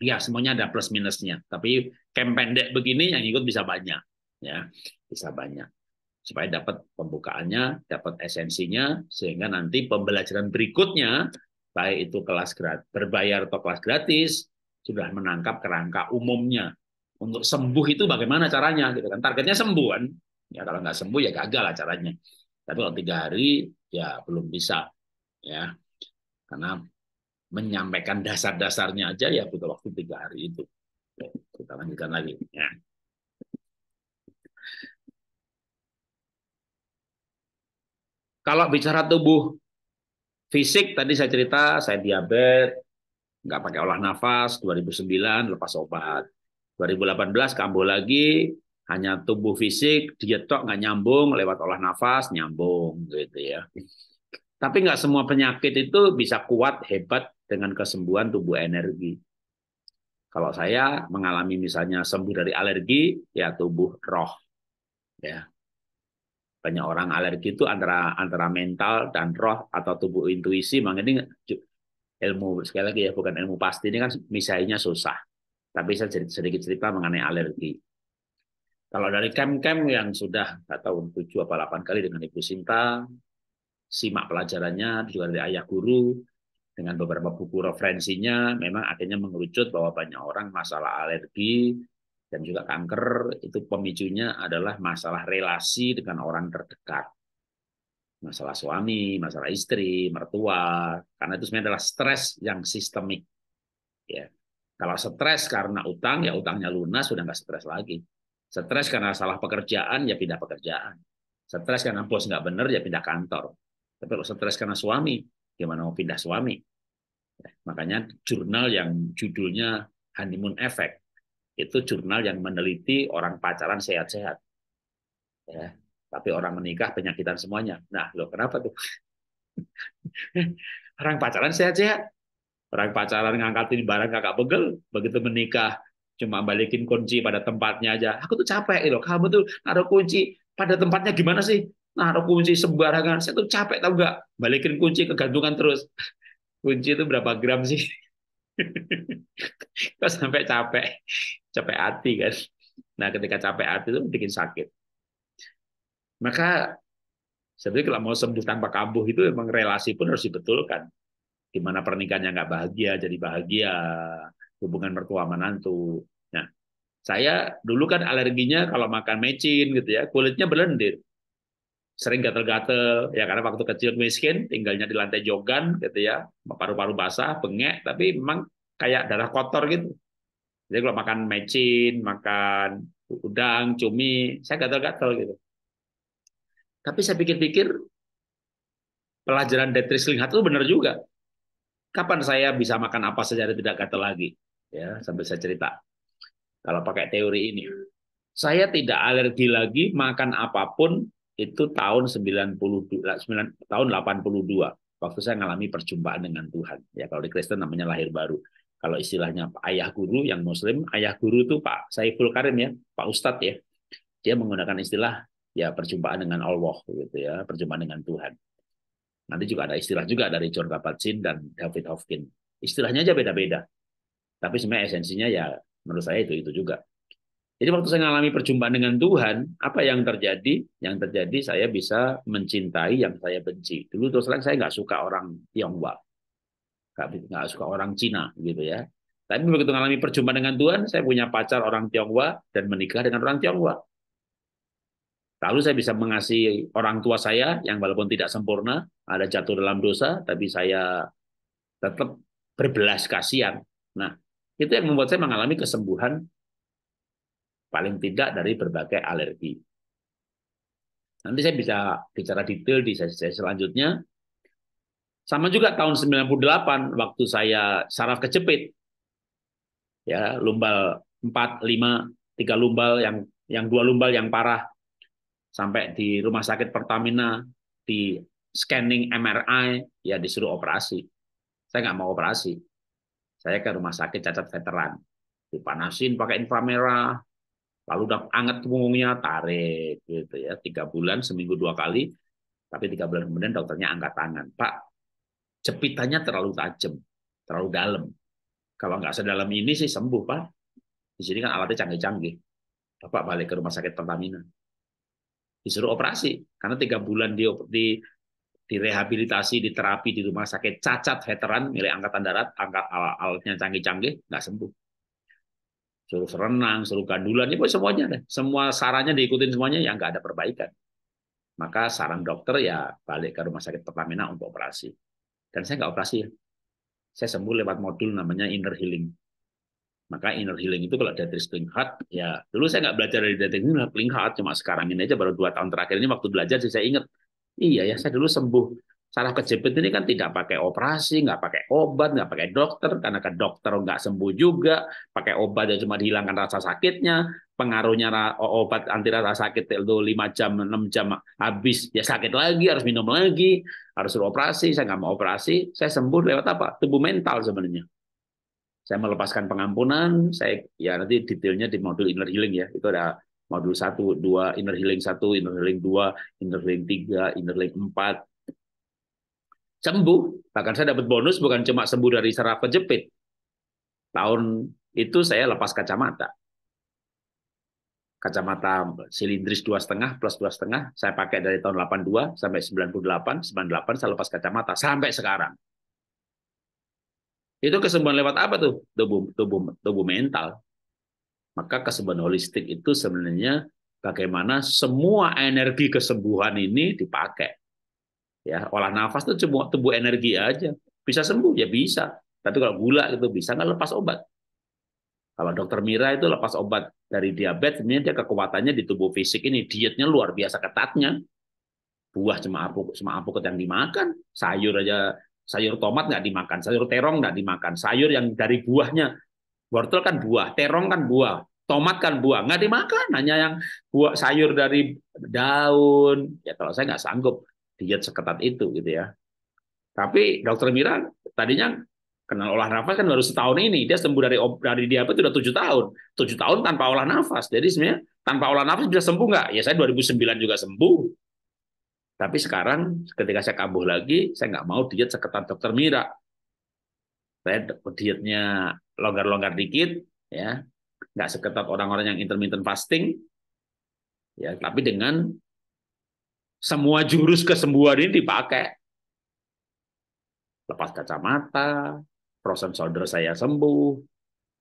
Speaker 1: ya semuanya ada plus minusnya. Tapi camp pendek begini yang ikut bisa banyak, ya bisa banyak supaya dapat pembukaannya, dapat esensinya, sehingga nanti pembelajaran berikutnya, baik itu kelas gratis, berbayar atau kelas gratis, sudah menangkap kerangka umumnya. Untuk sembuh itu bagaimana caranya? Gitu kan? Targetnya sembuh kan? Ya kalau nggak sembuh ya gagal lah caranya. Tapi kalau tiga hari ya belum bisa, ya karena menyampaikan dasar-dasarnya aja ya butuh waktu tiga hari itu. Ya, kita lanjutkan lagi. Ya. Kalau bicara tubuh fisik, tadi saya cerita saya diabetes, nggak pakai olah nafas, 2009 lepas obat. 2018 kambuh lagi, hanya tubuh fisik, dietok nggak nyambung, lewat olah nafas nyambung gitu ya. Tapi nggak semua penyakit itu bisa kuat, hebat, dengan kesembuhan tubuh energi. Kalau saya mengalami misalnya sembuh dari alergi, ya tubuh roh. Ya. Banyak orang alergi itu antara antara mental dan roh atau tubuh intuisi, makanya ini ilmu sekali lagi ya bukan ilmu pasti ini kan misalnya susah. Tapi saya sedikit cerita mengenai alergi. Kalau dari kem kem yang sudah tahun tujuh apa delapan kali dengan Ibu Sinta, simak pelajarannya juga dari ayah guru, dengan beberapa buku referensinya memang akhirnya mengerucut bahwa banyak orang masalah alergi dan juga kanker itu pemicunya adalah masalah relasi dengan orang terdekat. Masalah suami, masalah istri, mertua, karena itu sebenarnya adalah stres yang sistemik. Ya. Kalau stres karena utang, ya utangnya lunas, sudah nggak stres lagi. Stres karena salah pekerjaan, ya pindah pekerjaan. Stres karena bos nggak benar, ya pindah kantor. Tapi kalau stres karena suami, gimana mau pindah suami. Ya, makanya jurnal yang judulnya honeymoon effect itu jurnal yang meneliti orang pacaran sehat-sehat. Ya, tapi orang menikah penyakitan semuanya. Nah, lo kenapa tuh? [LAUGHS] orang pacaran sehat-sehat. Orang pacaran ngangkatin barang kakak pegel, begitu menikah cuma balikin kunci pada tempatnya aja. Aku tuh capek loh. Kamu tuh ada kunci pada tempatnya gimana sih? naruh kunci sembarangan. Saya tuh capek tau nggak? Balikin kunci ke gantungan terus. [LAUGHS] kunci itu berapa gram sih? [LAUGHS] Kok sampai capek, capek hati kan? Nah, ketika capek hati itu bikin sakit. Maka sebenarnya kalau mau sembuh tanpa kambuh itu memang relasi pun harus dibetulkan. Gimana pernikahannya nggak bahagia jadi bahagia, hubungan mertua menantu. Nah, saya dulu kan alerginya kalau makan mecin gitu ya, kulitnya berlendir sering gatel-gatel ya karena waktu kecil miskin tinggalnya di lantai jogan gitu ya paru-paru basah bengek tapi memang kayak darah kotor gitu jadi kalau makan mecin makan udang cumi saya gatel-gatel gitu tapi saya pikir-pikir pelajaran Detris Detrislinghat itu benar juga kapan saya bisa makan apa saja dan tidak gatel lagi ya sambil saya cerita kalau pakai teori ini saya tidak alergi lagi makan apapun itu tahun 92 9, tahun 82 waktu saya mengalami perjumpaan dengan Tuhan ya kalau di Kristen namanya lahir baru kalau istilahnya ayah guru yang Muslim ayah guru itu Pak Saiful Karim ya Pak Ustadz ya dia menggunakan istilah ya perjumpaan dengan Allah gitu ya perjumpaan dengan Tuhan nanti juga ada istilah juga dari John Kabat-Zinn dan David Hofkin istilahnya aja beda-beda tapi sebenarnya esensinya ya menurut saya itu itu juga jadi waktu saya mengalami perjumpaan dengan Tuhan, apa yang terjadi? Yang terjadi saya bisa mencintai yang saya benci. Dulu terus terang saya nggak suka orang Tionghoa, nggak suka orang Cina gitu ya. Tapi begitu mengalami perjumpaan dengan Tuhan, saya punya pacar orang Tionghoa dan menikah dengan orang Tionghoa. Lalu saya bisa mengasihi orang tua saya yang walaupun tidak sempurna, ada jatuh dalam dosa, tapi saya tetap berbelas kasihan. Nah, itu yang membuat saya mengalami kesembuhan paling tidak dari berbagai alergi. Nanti saya bisa bicara detail di sesi selanjutnya. Sama juga tahun 98 waktu saya saraf kejepit. Ya, lumbal 4, 5, 3 lumbal yang yang dua lumbal yang parah sampai di rumah sakit Pertamina di scanning MRI ya disuruh operasi. Saya nggak mau operasi. Saya ke rumah sakit cacat veteran. Dipanasin pakai inframerah, lalu udah anget punggungnya tarik gitu ya tiga bulan seminggu dua kali tapi tiga bulan kemudian dokternya angkat tangan pak jepitannya terlalu tajam terlalu dalam kalau nggak sedalam ini sih sembuh pak di sini kan alatnya canggih-canggih bapak balik ke rumah sakit Pertamina disuruh operasi karena tiga bulan di di direhabilitasi, diterapi di rumah sakit cacat veteran milik angkatan darat, angkat alatnya canggih-canggih, nggak sembuh suruh renang, suruh gandulan, ya semuanya deh. Semua sarannya diikutin semuanya yang nggak ada perbaikan. Maka saran dokter ya balik ke rumah sakit Pertamina untuk operasi. Dan saya nggak operasi ya. Saya sembuh lewat modul namanya inner healing. Maka inner healing itu kalau dari Healing Heart, ya dulu saya nggak belajar dari ini Heart, cuma sekarang ini aja baru dua tahun terakhir ini waktu belajar sih saya ingat. Iya ya, saya dulu sembuh Saraf kejepit ini kan tidak pakai operasi, nggak pakai obat, nggak pakai dokter, karena ke dokter nggak sembuh juga, pakai obat yang cuma dihilangkan rasa sakitnya, pengaruhnya obat anti rasa sakit itu 5 jam, 6 jam habis, ya sakit lagi, harus minum lagi, harus operasi, saya nggak mau operasi, saya sembuh lewat apa? Tubuh mental sebenarnya. Saya melepaskan pengampunan, saya ya nanti detailnya di modul inner healing ya, itu ada modul 1, 2, inner healing 1, inner healing 2, inner healing 3, inner healing 4, sembuh. Bahkan saya dapat bonus bukan cuma sembuh dari saraf kejepit. Tahun itu saya lepas kacamata. Kacamata silindris dua setengah plus dua setengah saya pakai dari tahun 82 sampai 98, 98 saya lepas kacamata sampai sekarang. Itu kesembuhan lewat apa tuh? Tubuh, tubuh, tubuh mental. Maka kesembuhan holistik itu sebenarnya bagaimana semua energi kesembuhan ini dipakai Ya, olah nafas itu cuma tubuh energi aja. Bisa sembuh ya bisa. Tapi kalau gula itu bisa nggak lepas obat. Kalau dokter Mira itu lepas obat dari diabetes, sebenarnya dia kekuatannya di tubuh fisik ini dietnya luar biasa ketatnya. Buah cuma apu, cuma apuket yang dimakan, sayur aja sayur tomat nggak dimakan, sayur terong nggak dimakan, sayur yang dari buahnya. Wortel kan buah, terong kan buah, tomat kan buah, nggak dimakan. Hanya yang buah sayur dari daun. Ya kalau saya nggak sanggup diet seketat itu gitu ya. Tapi dokter Mira tadinya kenal olah nafas kan baru setahun ini. Dia sembuh dari dari diabetes sudah tujuh tahun. Tujuh tahun tanpa olah nafas. Jadi sebenarnya tanpa olah nafas bisa sembuh nggak? Ya saya 2009 juga sembuh. Tapi sekarang ketika saya kambuh lagi, saya nggak mau diet seketat dokter Mira. Saya dietnya longgar-longgar dikit, ya nggak seketat orang-orang yang intermittent fasting, ya tapi dengan semua jurus kesembuhan ini dipakai. Lepas kacamata, frozen shoulder saya sembuh,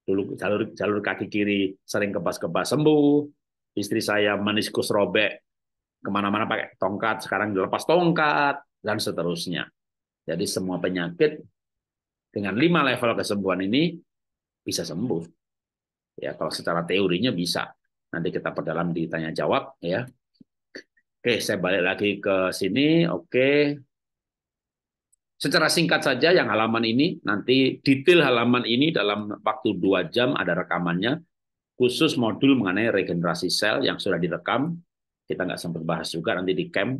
Speaker 1: dulu jalur jalur kaki kiri sering kebas-kebas sembuh, istri saya meniskus robek kemana-mana pakai tongkat, sekarang dilepas tongkat, dan seterusnya. Jadi semua penyakit dengan lima level kesembuhan ini bisa sembuh. Ya, kalau secara teorinya bisa. Nanti kita perdalam di tanya jawab ya. Oke, saya balik lagi ke sini. Oke. Secara singkat saja yang halaman ini, nanti detail halaman ini dalam waktu dua jam ada rekamannya, khusus modul mengenai regenerasi sel yang sudah direkam. Kita nggak sempat bahas juga nanti di camp.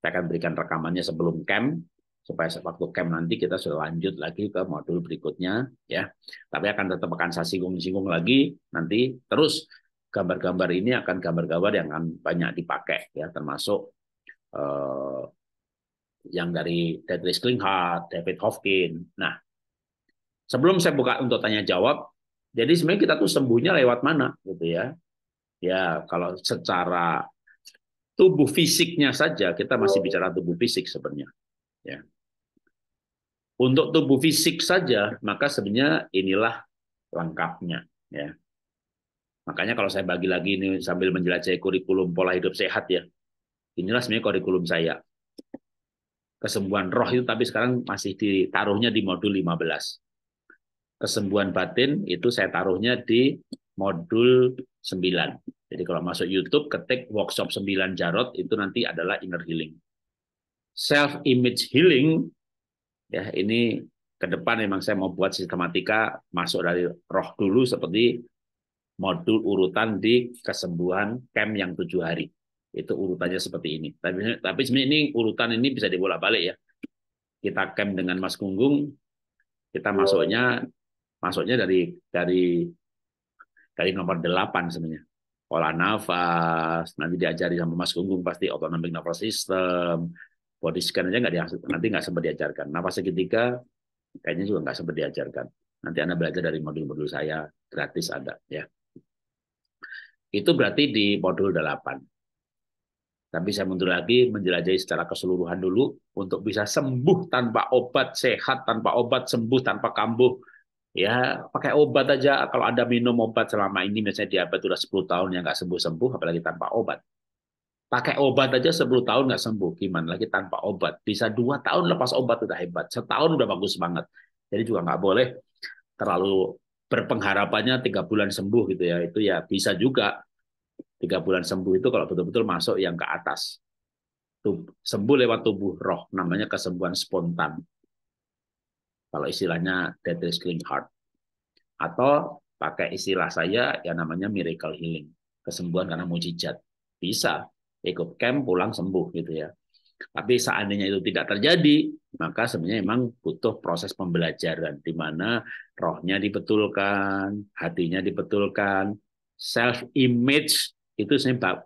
Speaker 1: Saya akan berikan rekamannya sebelum camp, supaya waktu camp nanti kita sudah lanjut lagi ke modul berikutnya. ya. Tapi akan tetap akan saya singgung-singgung lagi nanti terus gambar-gambar ini akan gambar-gambar yang akan banyak dipakai ya termasuk eh, yang dari Dietrich Klinghardt, David Hofkin. Nah, sebelum saya buka untuk tanya jawab, jadi sebenarnya kita tuh sembuhnya lewat mana gitu ya? Ya kalau secara tubuh fisiknya saja kita masih bicara tubuh fisik sebenarnya. Ya. Untuk tubuh fisik saja maka sebenarnya inilah lengkapnya. Ya. Makanya kalau saya bagi lagi ini sambil menjelajahi kurikulum pola hidup sehat ya, inilah sebenarnya kurikulum saya. Kesembuhan roh itu tapi sekarang masih ditaruhnya di modul 15. Kesembuhan batin itu saya taruhnya di modul 9. Jadi kalau masuk YouTube ketik workshop 9 Jarot itu nanti adalah inner healing. Self image healing ya ini ke depan memang saya mau buat sistematika masuk dari roh dulu seperti modul urutan di kesembuhan camp yang tujuh hari. Itu urutannya seperti ini. Tapi tapi sebenarnya ini urutan ini bisa dibolak-balik ya. Kita camp dengan Mas Gunggung, kita iya. masuknya masuknya dari dari dari nomor delapan sebenarnya. pola nafas, nanti diajari sama Mas Gunggung pasti autonomic nervous system, body scan aja nggak diajarkan, nanti nggak sempat diajarkan. Nafas segitiga kayaknya juga nggak sempat diajarkan. Nanti Anda belajar dari modul-modul saya, gratis ada ya. Itu berarti di modul 8. Tapi saya mundur lagi menjelajahi secara keseluruhan dulu untuk bisa sembuh tanpa obat, sehat tanpa obat, sembuh tanpa kambuh. Ya, pakai obat aja kalau Anda minum obat selama ini misalnya diabetes sudah 10 tahun yang nggak sembuh-sembuh apalagi tanpa obat. Pakai obat aja 10 tahun nggak sembuh, gimana lagi tanpa obat. Bisa dua tahun lepas obat udah hebat, setahun udah bagus banget. Jadi juga nggak boleh terlalu berpengharapannya tiga bulan sembuh gitu ya itu ya bisa juga tiga bulan sembuh itu kalau betul-betul masuk yang ke atas sembuh lewat tubuh roh namanya kesembuhan spontan kalau istilahnya dead clean heart atau pakai istilah saya yang namanya miracle healing kesembuhan karena mujizat bisa ikut camp pulang sembuh gitu ya tapi seandainya itu tidak terjadi, maka sebenarnya memang butuh proses pembelajaran di mana rohnya dibetulkan, hatinya dibetulkan, self image itu sebenarnya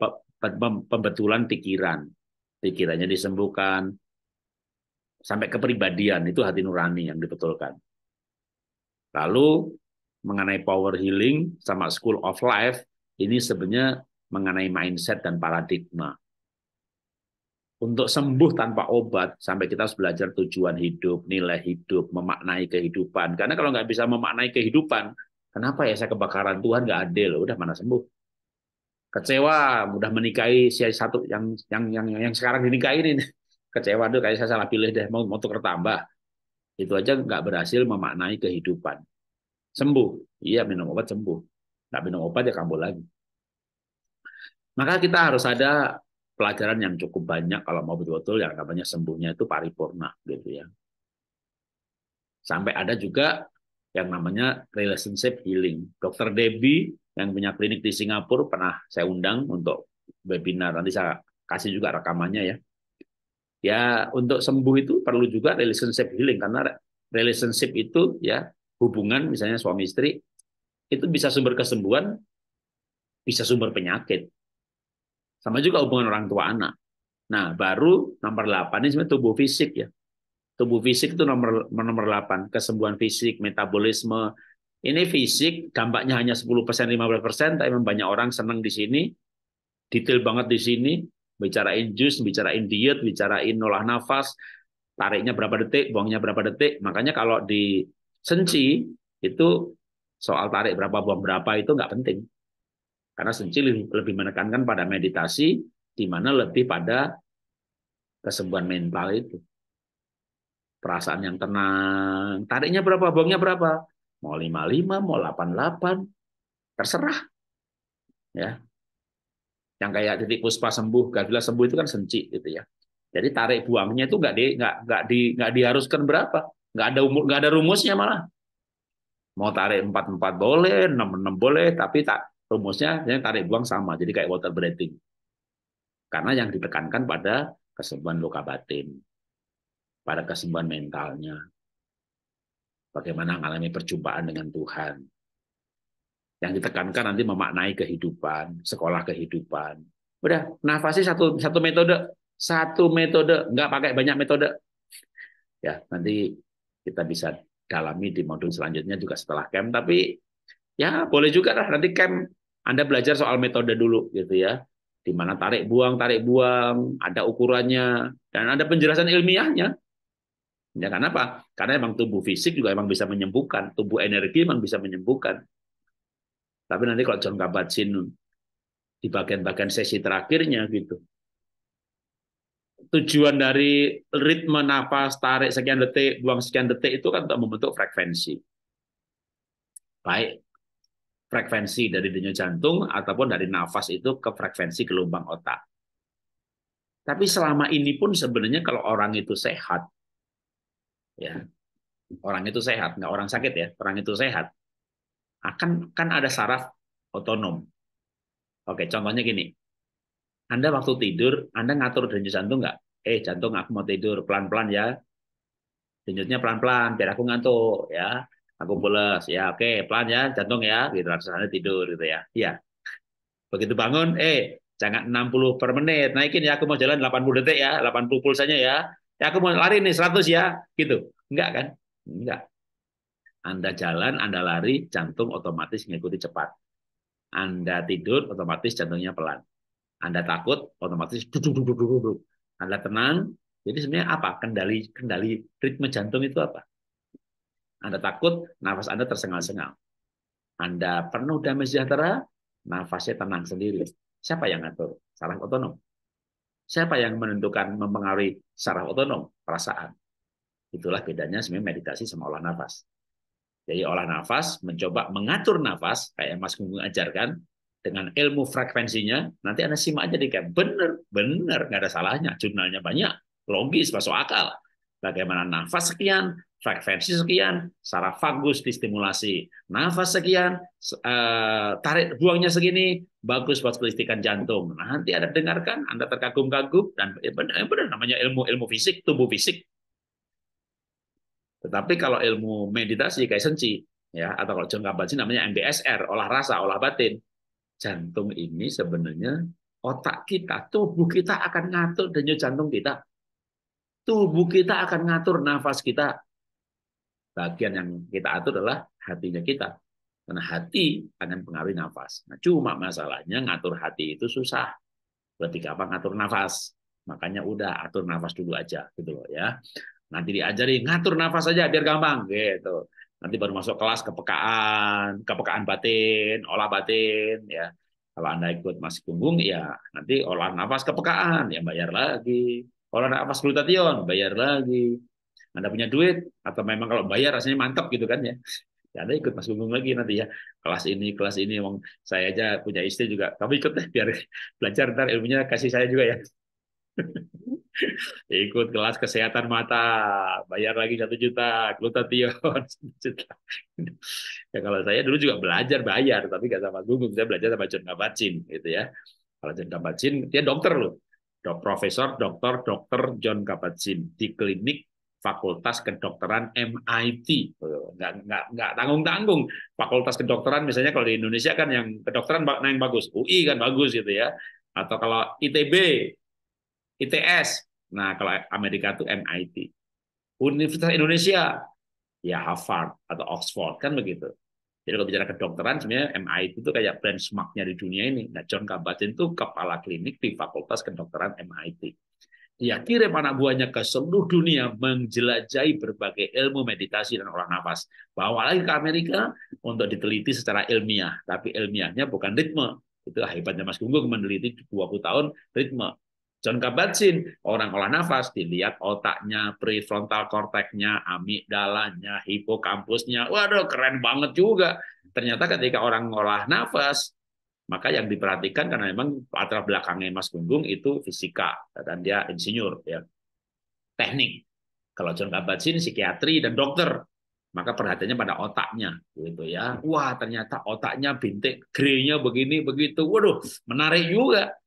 Speaker 1: pembetulan pikiran. Pikirannya disembuhkan sampai kepribadian itu hati nurani yang dibetulkan. Lalu mengenai power healing sama school of life ini sebenarnya mengenai mindset dan paradigma untuk sembuh tanpa obat sampai kita harus belajar tujuan hidup, nilai hidup, memaknai kehidupan. Karena kalau nggak bisa memaknai kehidupan, kenapa ya saya kebakaran Tuhan nggak adil? Udah mana sembuh? Kecewa, mudah menikahi si satu yang yang yang yang sekarang dinikahi ini. [LAUGHS] Kecewa tuh kayak saya salah pilih deh, mau mau tuker tambah. Itu aja nggak berhasil memaknai kehidupan. Sembuh, iya minum obat sembuh. Nggak minum obat ya kambuh lagi. Maka kita harus ada pelajaran yang cukup banyak kalau mau betul-betul yang namanya sembuhnya itu paripurna gitu ya. Sampai ada juga yang namanya relationship healing. Dokter Debbie yang punya klinik di Singapura pernah saya undang untuk webinar. Nanti saya kasih juga rekamannya ya. Ya untuk sembuh itu perlu juga relationship healing karena relationship itu ya hubungan misalnya suami istri itu bisa sumber kesembuhan, bisa sumber penyakit sama juga hubungan orang tua anak. Nah, baru nomor 8 ini sebenarnya tubuh fisik ya. Tubuh fisik itu nomor nomor 8, kesembuhan fisik, metabolisme. Ini fisik dampaknya hanya 10%, 15%, tapi banyak orang senang di sini, detail banget di sini, bicarain jus, bicarain diet, bicarain olah nafas, tariknya berapa detik, buangnya berapa detik. Makanya kalau di senci itu soal tarik berapa buang berapa itu nggak penting. Karena Senci lebih menekankan pada meditasi, di mana lebih pada kesembuhan mental itu. Perasaan yang tenang. Tariknya berapa, bongnya berapa? Mau 55, mau 88. Terserah. Ya. Yang kayak titik puspa sembuh, gagila sembuh itu kan senci gitu ya. Jadi tarik buangnya itu nggak di nggak nggak di nggak diharuskan berapa, nggak ada umur nggak ada rumusnya malah. Mau tarik empat empat boleh, enam enam boleh, tapi tak rumusnya yang tarik buang sama, jadi kayak water breathing. Karena yang ditekankan pada kesembuhan luka batin, pada kesembuhan mentalnya, bagaimana mengalami perjumpaan dengan Tuhan. Yang ditekankan nanti memaknai kehidupan, sekolah kehidupan. Udah, nafasi satu satu metode, satu metode, nggak pakai banyak metode. Ya, nanti kita bisa dalami di modul selanjutnya juga setelah camp. Tapi ya boleh juga lah nanti camp anda belajar soal metode dulu gitu ya. Di mana tarik buang, tarik buang, ada ukurannya dan ada penjelasan ilmiahnya. Ya karena apa? Karena emang tubuh fisik juga emang bisa menyembuhkan, tubuh energi emang bisa menyembuhkan. Tapi nanti kalau John kabat sinun di bagian-bagian sesi terakhirnya gitu. Tujuan dari ritme nafas, tarik sekian detik, buang sekian detik itu kan untuk membentuk frekuensi. Baik frekuensi dari denyut jantung ataupun dari nafas itu ke frekuensi gelombang otak. Tapi selama ini pun sebenarnya kalau orang itu sehat, ya orang itu sehat, nggak orang sakit ya, orang itu sehat, akan kan ada saraf otonom. Oke, contohnya gini, Anda waktu tidur, Anda ngatur denyut jantung nggak? Eh, jantung aku mau tidur pelan-pelan ya, denyutnya pelan-pelan biar aku ngantuk ya aku pulas ya oke okay, pelan ya jantung ya gitu sana tidur gitu ya ya begitu bangun eh jangan 60 per menit naikin ya aku mau jalan 80 detik ya 80 pulsanya ya ya aku mau lari nih 100 ya gitu enggak kan enggak anda jalan Anda lari jantung otomatis mengikuti cepat Anda tidur otomatis jantungnya pelan Anda takut otomatis Anda tenang jadi sebenarnya apa kendali kendali ritme jantung itu apa anda takut, nafas Anda tersengal-sengal. Anda penuh damai sejahtera, nafasnya tenang sendiri. Siapa yang ngatur? Saraf otonom. Siapa yang menentukan, mempengaruhi saraf otonom? Perasaan. Itulah bedanya sebenarnya meditasi sama olah nafas. Jadi olah nafas mencoba mengatur nafas, kayak Mas Gunggung ajarkan, dengan ilmu frekuensinya, nanti Anda simak aja di kayak bener, bener, nggak ada salahnya, jurnalnya banyak, logis, masuk akal. Bagaimana nafas sekian, frekuensi sekian, di distimulasi, nafas sekian, eh, tarik buangnya segini, bagus buat kelistikan jantung. Nah, nanti Anda dengarkan, Anda terkagum-kagum, dan ya benar, ya benar namanya ilmu ilmu fisik, tubuh fisik. Tetapi kalau ilmu meditasi kayak senci, ya atau kalau jengka batin namanya MBSR, olah rasa, olah batin. Jantung ini sebenarnya otak kita, tubuh kita akan ngatur denyut jantung kita. Tubuh kita akan ngatur nafas kita, bagian yang kita atur adalah hatinya kita. Karena hati akan pengaruhi nafas. Nah, cuma masalahnya ngatur hati itu susah. Berarti apa ngatur nafas. Makanya udah atur nafas dulu aja gitu loh ya. Nanti diajari ngatur nafas aja biar gampang gitu. Nanti baru masuk kelas kepekaan, kepekaan batin, olah batin ya. Kalau Anda ikut masih punggung ya nanti olah nafas kepekaan ya bayar lagi. Olah nafas glutation bayar lagi anda punya duit atau memang kalau bayar rasanya mantap gitu kan ya. Ya Anda ikut Mas Gunggung lagi nanti ya. Kelas ini, kelas ini emang saya aja punya istri juga. Kamu ikut deh biar [LAUGHS] belajar ntar ilmunya kasih saya juga ya. [LAUGHS] ikut kelas kesehatan mata, bayar lagi satu juta, glutathione [LAUGHS] satu juta. ya kalau saya dulu juga belajar bayar, tapi nggak sama Gunggung, saya belajar sama John Kabat-Zinn gitu ya. Kalau John Kabat-Zinn dia dokter loh. Dok, profesor, dokter, dokter John Kabat-Zinn di klinik Fakultas Kedokteran MIT. Nggak, nggak, nggak tanggung-tanggung. Fakultas Kedokteran misalnya kalau di Indonesia kan yang kedokteran yang bagus. UI kan bagus gitu ya. Atau kalau ITB, ITS. Nah kalau Amerika itu MIT. Universitas Indonesia, ya Harvard atau Oxford kan begitu. Jadi kalau bicara kedokteran, sebenarnya MIT itu kayak benchmarknya di dunia ini. Nah, John kabat itu kepala klinik di Fakultas Kedokteran MIT. Dia ya, kirim anak buahnya ke seluruh dunia menjelajahi berbagai ilmu meditasi dan olah nafas. Bawa lagi ke Amerika untuk diteliti secara ilmiah. Tapi ilmiahnya bukan ritme. Itulah hebatnya Mas Gunggung meneliti 20 tahun ritme. John kabat orang olah nafas, dilihat otaknya, prefrontal korteknya, amigdalanya, hipokampusnya. Waduh, keren banget juga. Ternyata ketika orang olah nafas, maka yang diperhatikan karena memang latar belakangnya Mas Gunggung itu fisika dan dia insinyur ya. Teknik. Kalau John Kabat-Zinn psikiatri dan dokter. Maka perhatiannya pada otaknya gitu ya. Wah, ternyata otaknya bintik grey begini begitu. Waduh, menarik juga.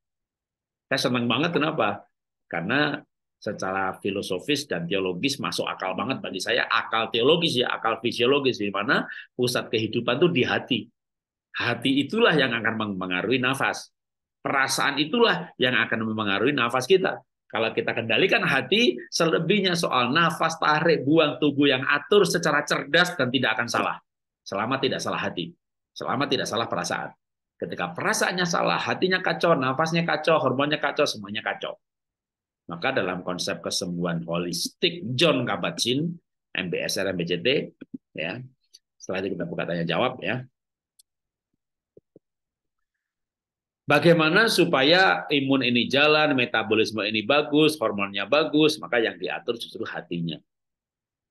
Speaker 1: Saya senang banget kenapa? Karena secara filosofis dan teologis masuk akal banget bagi saya akal teologis ya akal fisiologis di mana pusat kehidupan itu di hati Hati itulah yang akan mempengaruhi nafas. Perasaan itulah yang akan mempengaruhi nafas kita. Kalau kita kendalikan hati, selebihnya soal nafas, tarik, buang, tubuh yang atur secara cerdas dan tidak akan salah. Selama tidak salah hati. Selama tidak salah perasaan. Ketika perasaannya salah, hatinya kacau, nafasnya kacau, hormonnya kacau, semuanya kacau. Maka dalam konsep kesembuhan holistik John Kabat-Zinn, MBSR, MBCT, ya, setelah itu kita buka tanya jawab ya. Bagaimana supaya imun ini jalan, metabolisme ini bagus, hormonnya bagus, maka yang diatur justru hatinya.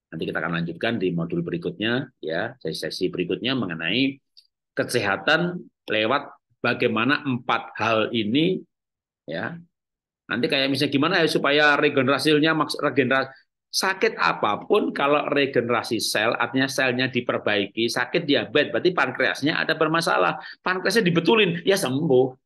Speaker 1: Nanti kita akan lanjutkan di modul berikutnya, ya sesi berikutnya mengenai kesehatan lewat bagaimana empat hal ini, ya. Nanti kayak misalnya gimana ya supaya regenerasinya regenerasi sakit apapun kalau regenerasi sel artinya selnya diperbaiki sakit diabetes berarti pankreasnya ada bermasalah pankreasnya dibetulin ya sembuh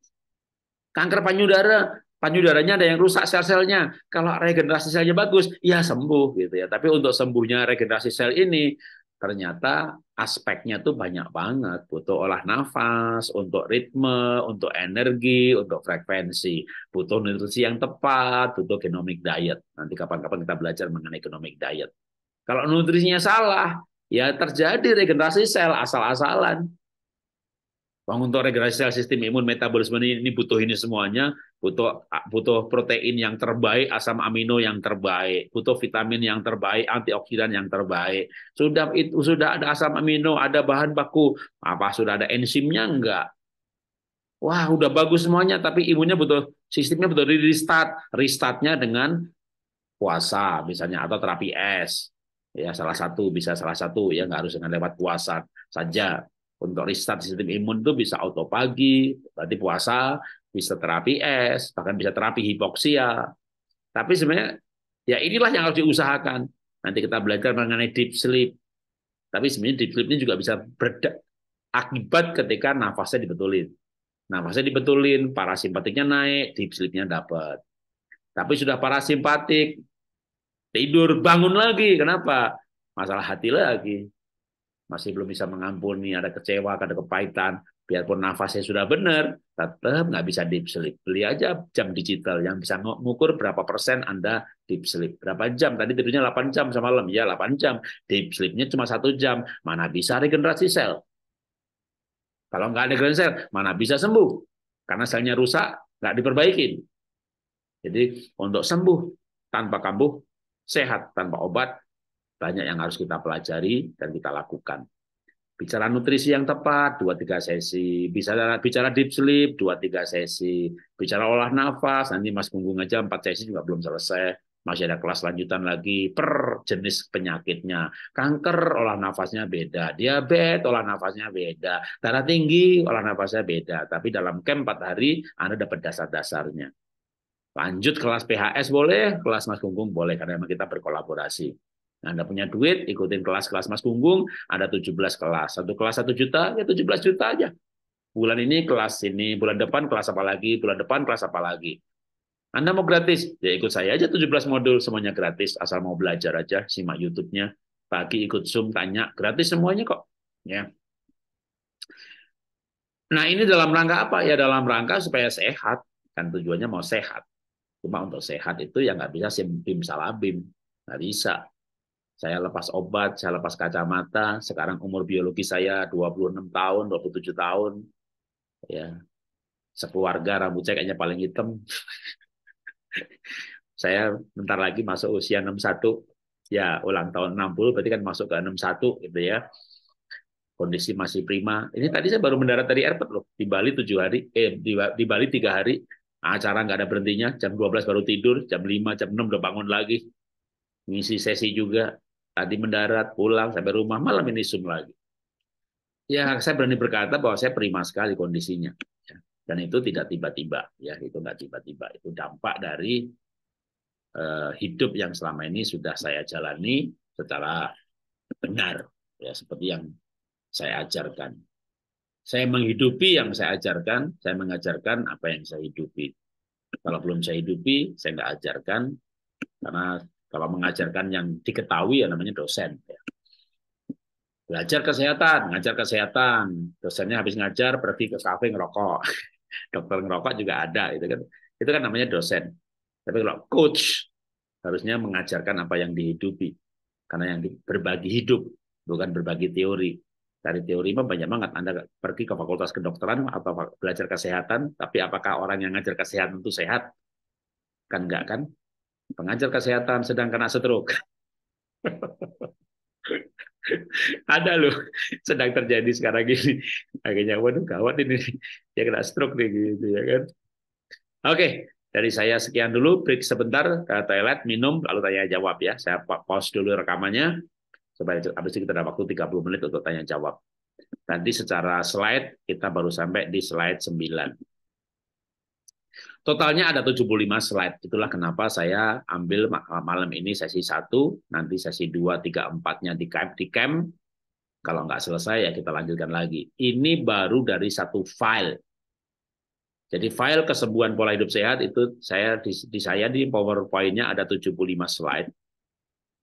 Speaker 1: Kanker payudara, payudaranya ada yang rusak sel-selnya. Kalau regenerasi selnya bagus, ya sembuh gitu ya. Tapi untuk sembuhnya regenerasi sel ini ternyata aspeknya tuh banyak banget. Butuh olah nafas, untuk ritme, untuk energi, untuk frekuensi. Butuh nutrisi yang tepat, butuh genomic diet. Nanti kapan-kapan kita belajar mengenai genomic diet. Kalau nutrisinya salah, ya terjadi regenerasi sel asal-asalan untuk regenerasi sel sistem imun metabolisme ini, ini butuh ini semuanya butuh butuh protein yang terbaik asam amino yang terbaik butuh vitamin yang terbaik antioksidan yang terbaik sudah itu sudah ada asam amino ada bahan baku apa sudah ada enzimnya enggak wah udah bagus semuanya tapi imunnya butuh sistemnya butuh di restart restartnya dengan puasa misalnya atau terapi es ya salah satu bisa salah satu ya nggak harus dengan lewat puasa saja untuk restart sistem imun itu bisa autopagi, berarti puasa, bisa terapi es, bahkan bisa terapi hipoksia. Tapi sebenarnya ya inilah yang harus diusahakan. Nanti kita belajar mengenai deep sleep. Tapi sebenarnya deep sleep ini juga bisa berdak akibat ketika nafasnya dibetulin. Nafasnya dibetulin, parasimpatiknya naik, deep sleep-nya dapat. Tapi sudah parasimpatik, tidur, bangun lagi. Kenapa? Masalah hati lagi masih belum bisa mengampuni, ada kecewa, ada kepahitan, biarpun nafasnya sudah benar, tetap nggak bisa deep sleep. Beli aja jam digital yang bisa mengukur berapa persen Anda deep sleep. Berapa jam? Tadi tidurnya 8 jam semalam. Ya, 8 jam. Deep sleep-nya cuma satu jam. Mana bisa regenerasi sel? Kalau nggak ada regenerasi sel, mana bisa sembuh? Karena selnya rusak, nggak diperbaiki Jadi untuk sembuh tanpa kambuh, sehat tanpa obat, banyak yang harus kita pelajari dan kita lakukan. Bicara nutrisi yang tepat, 2-3 sesi. Bicara, bicara deep sleep, 2-3 sesi. Bicara olah nafas, nanti Mas Gunggung aja 4 sesi juga belum selesai masih ada kelas lanjutan lagi per jenis penyakitnya. Kanker olah nafasnya beda, diabetes olah nafasnya beda, darah tinggi olah nafasnya beda. Tapi dalam camp 4 hari Anda dapat dasar-dasarnya. Lanjut kelas PHS boleh, kelas Mas Gunggung boleh karena memang kita berkolaborasi. Nah, Anda punya duit, ikutin kelas-kelas Mas Gunggung, ada 17 kelas. Satu kelas satu juta, ya 17 juta aja. Bulan ini kelas ini, bulan depan kelas apa lagi, bulan depan kelas apa lagi. Anda mau gratis? Ya ikut saya aja 17 modul, semuanya gratis. Asal mau belajar aja, simak YouTube-nya. Pagi ikut Zoom, tanya. Gratis semuanya kok. Ya. Nah ini dalam rangka apa? Ya dalam rangka supaya sehat. Kan tujuannya mau sehat. Cuma untuk sehat itu ya nggak bisa sim bim salabim. Nggak bisa saya lepas obat, saya lepas kacamata, sekarang umur biologi saya 26 tahun, 27 tahun. Ya. Sekeluarga rambut saya kayaknya paling hitam. [LAUGHS] saya bentar lagi masuk usia 61. Ya, ulang tahun 60 berarti kan masuk ke 61 gitu ya. Kondisi masih prima. Ini tadi saya baru mendarat dari airport loh. Di Bali 7 hari, eh di, di Bali 3 hari, acara nggak ada berhentinya, jam 12 baru tidur, jam 5, jam 6 udah bangun lagi, Misi sesi juga, Tadi mendarat, pulang, sampai rumah, malam ini sum lagi. Ya, saya berani berkata bahwa saya prima sekali kondisinya. Ya. Dan itu tidak tiba-tiba. ya Itu nggak tiba-tiba. Itu dampak dari uh, hidup yang selama ini sudah saya jalani secara benar. ya Seperti yang saya ajarkan. Saya menghidupi yang saya ajarkan, saya mengajarkan apa yang saya hidupi. Kalau belum saya hidupi, saya nggak ajarkan, karena kalau mengajarkan yang diketahui ya namanya dosen. Ya. Belajar kesehatan, ngajar kesehatan. Dosennya habis ngajar pergi ke kafe ngerokok. [LAUGHS] Dokter ngerokok juga ada itu kan. Itu kan namanya dosen. Tapi kalau coach harusnya mengajarkan apa yang dihidupi. Karena yang berbagi hidup, bukan berbagi teori. Dari teori mah banyak banget. Anda pergi ke fakultas kedokteran atau belajar kesehatan, tapi apakah orang yang ngajar kesehatan itu sehat? Kan enggak kan? pengajar kesehatan sedang kena stroke. ada loh sedang terjadi sekarang gini akhirnya waduh gawat ini dia kena stroke nih gitu ya kan oke dari saya sekian dulu break sebentar ke toilet minum lalu tanya jawab ya saya pause dulu rekamannya sebanyak habis itu kita ada waktu 30 menit untuk tanya jawab nanti secara slide kita baru sampai di slide 9 Totalnya ada 75 slide. Itulah kenapa saya ambil malam ini sesi 1, nanti sesi 2, 3, 4-nya di camp. Di camp kalau nggak selesai ya kita lanjutkan lagi. Ini baru dari satu file. Jadi file kesembuhan pola hidup sehat itu saya di, di saya di PowerPoint-nya ada 75 slide.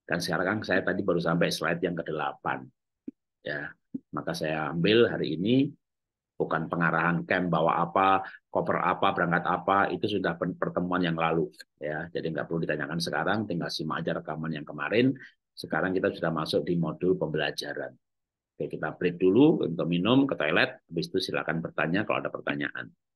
Speaker 1: Dan sekarang saya tadi baru sampai slide yang ke-8. Ya, maka saya ambil hari ini bukan pengarahan camp bawa apa, koper apa, berangkat apa, itu sudah pertemuan yang lalu ya. Jadi nggak perlu ditanyakan sekarang, tinggal simak aja rekaman yang kemarin. Sekarang kita sudah masuk di modul pembelajaran. Oke, kita break dulu untuk minum ke toilet, habis itu silakan bertanya kalau ada pertanyaan.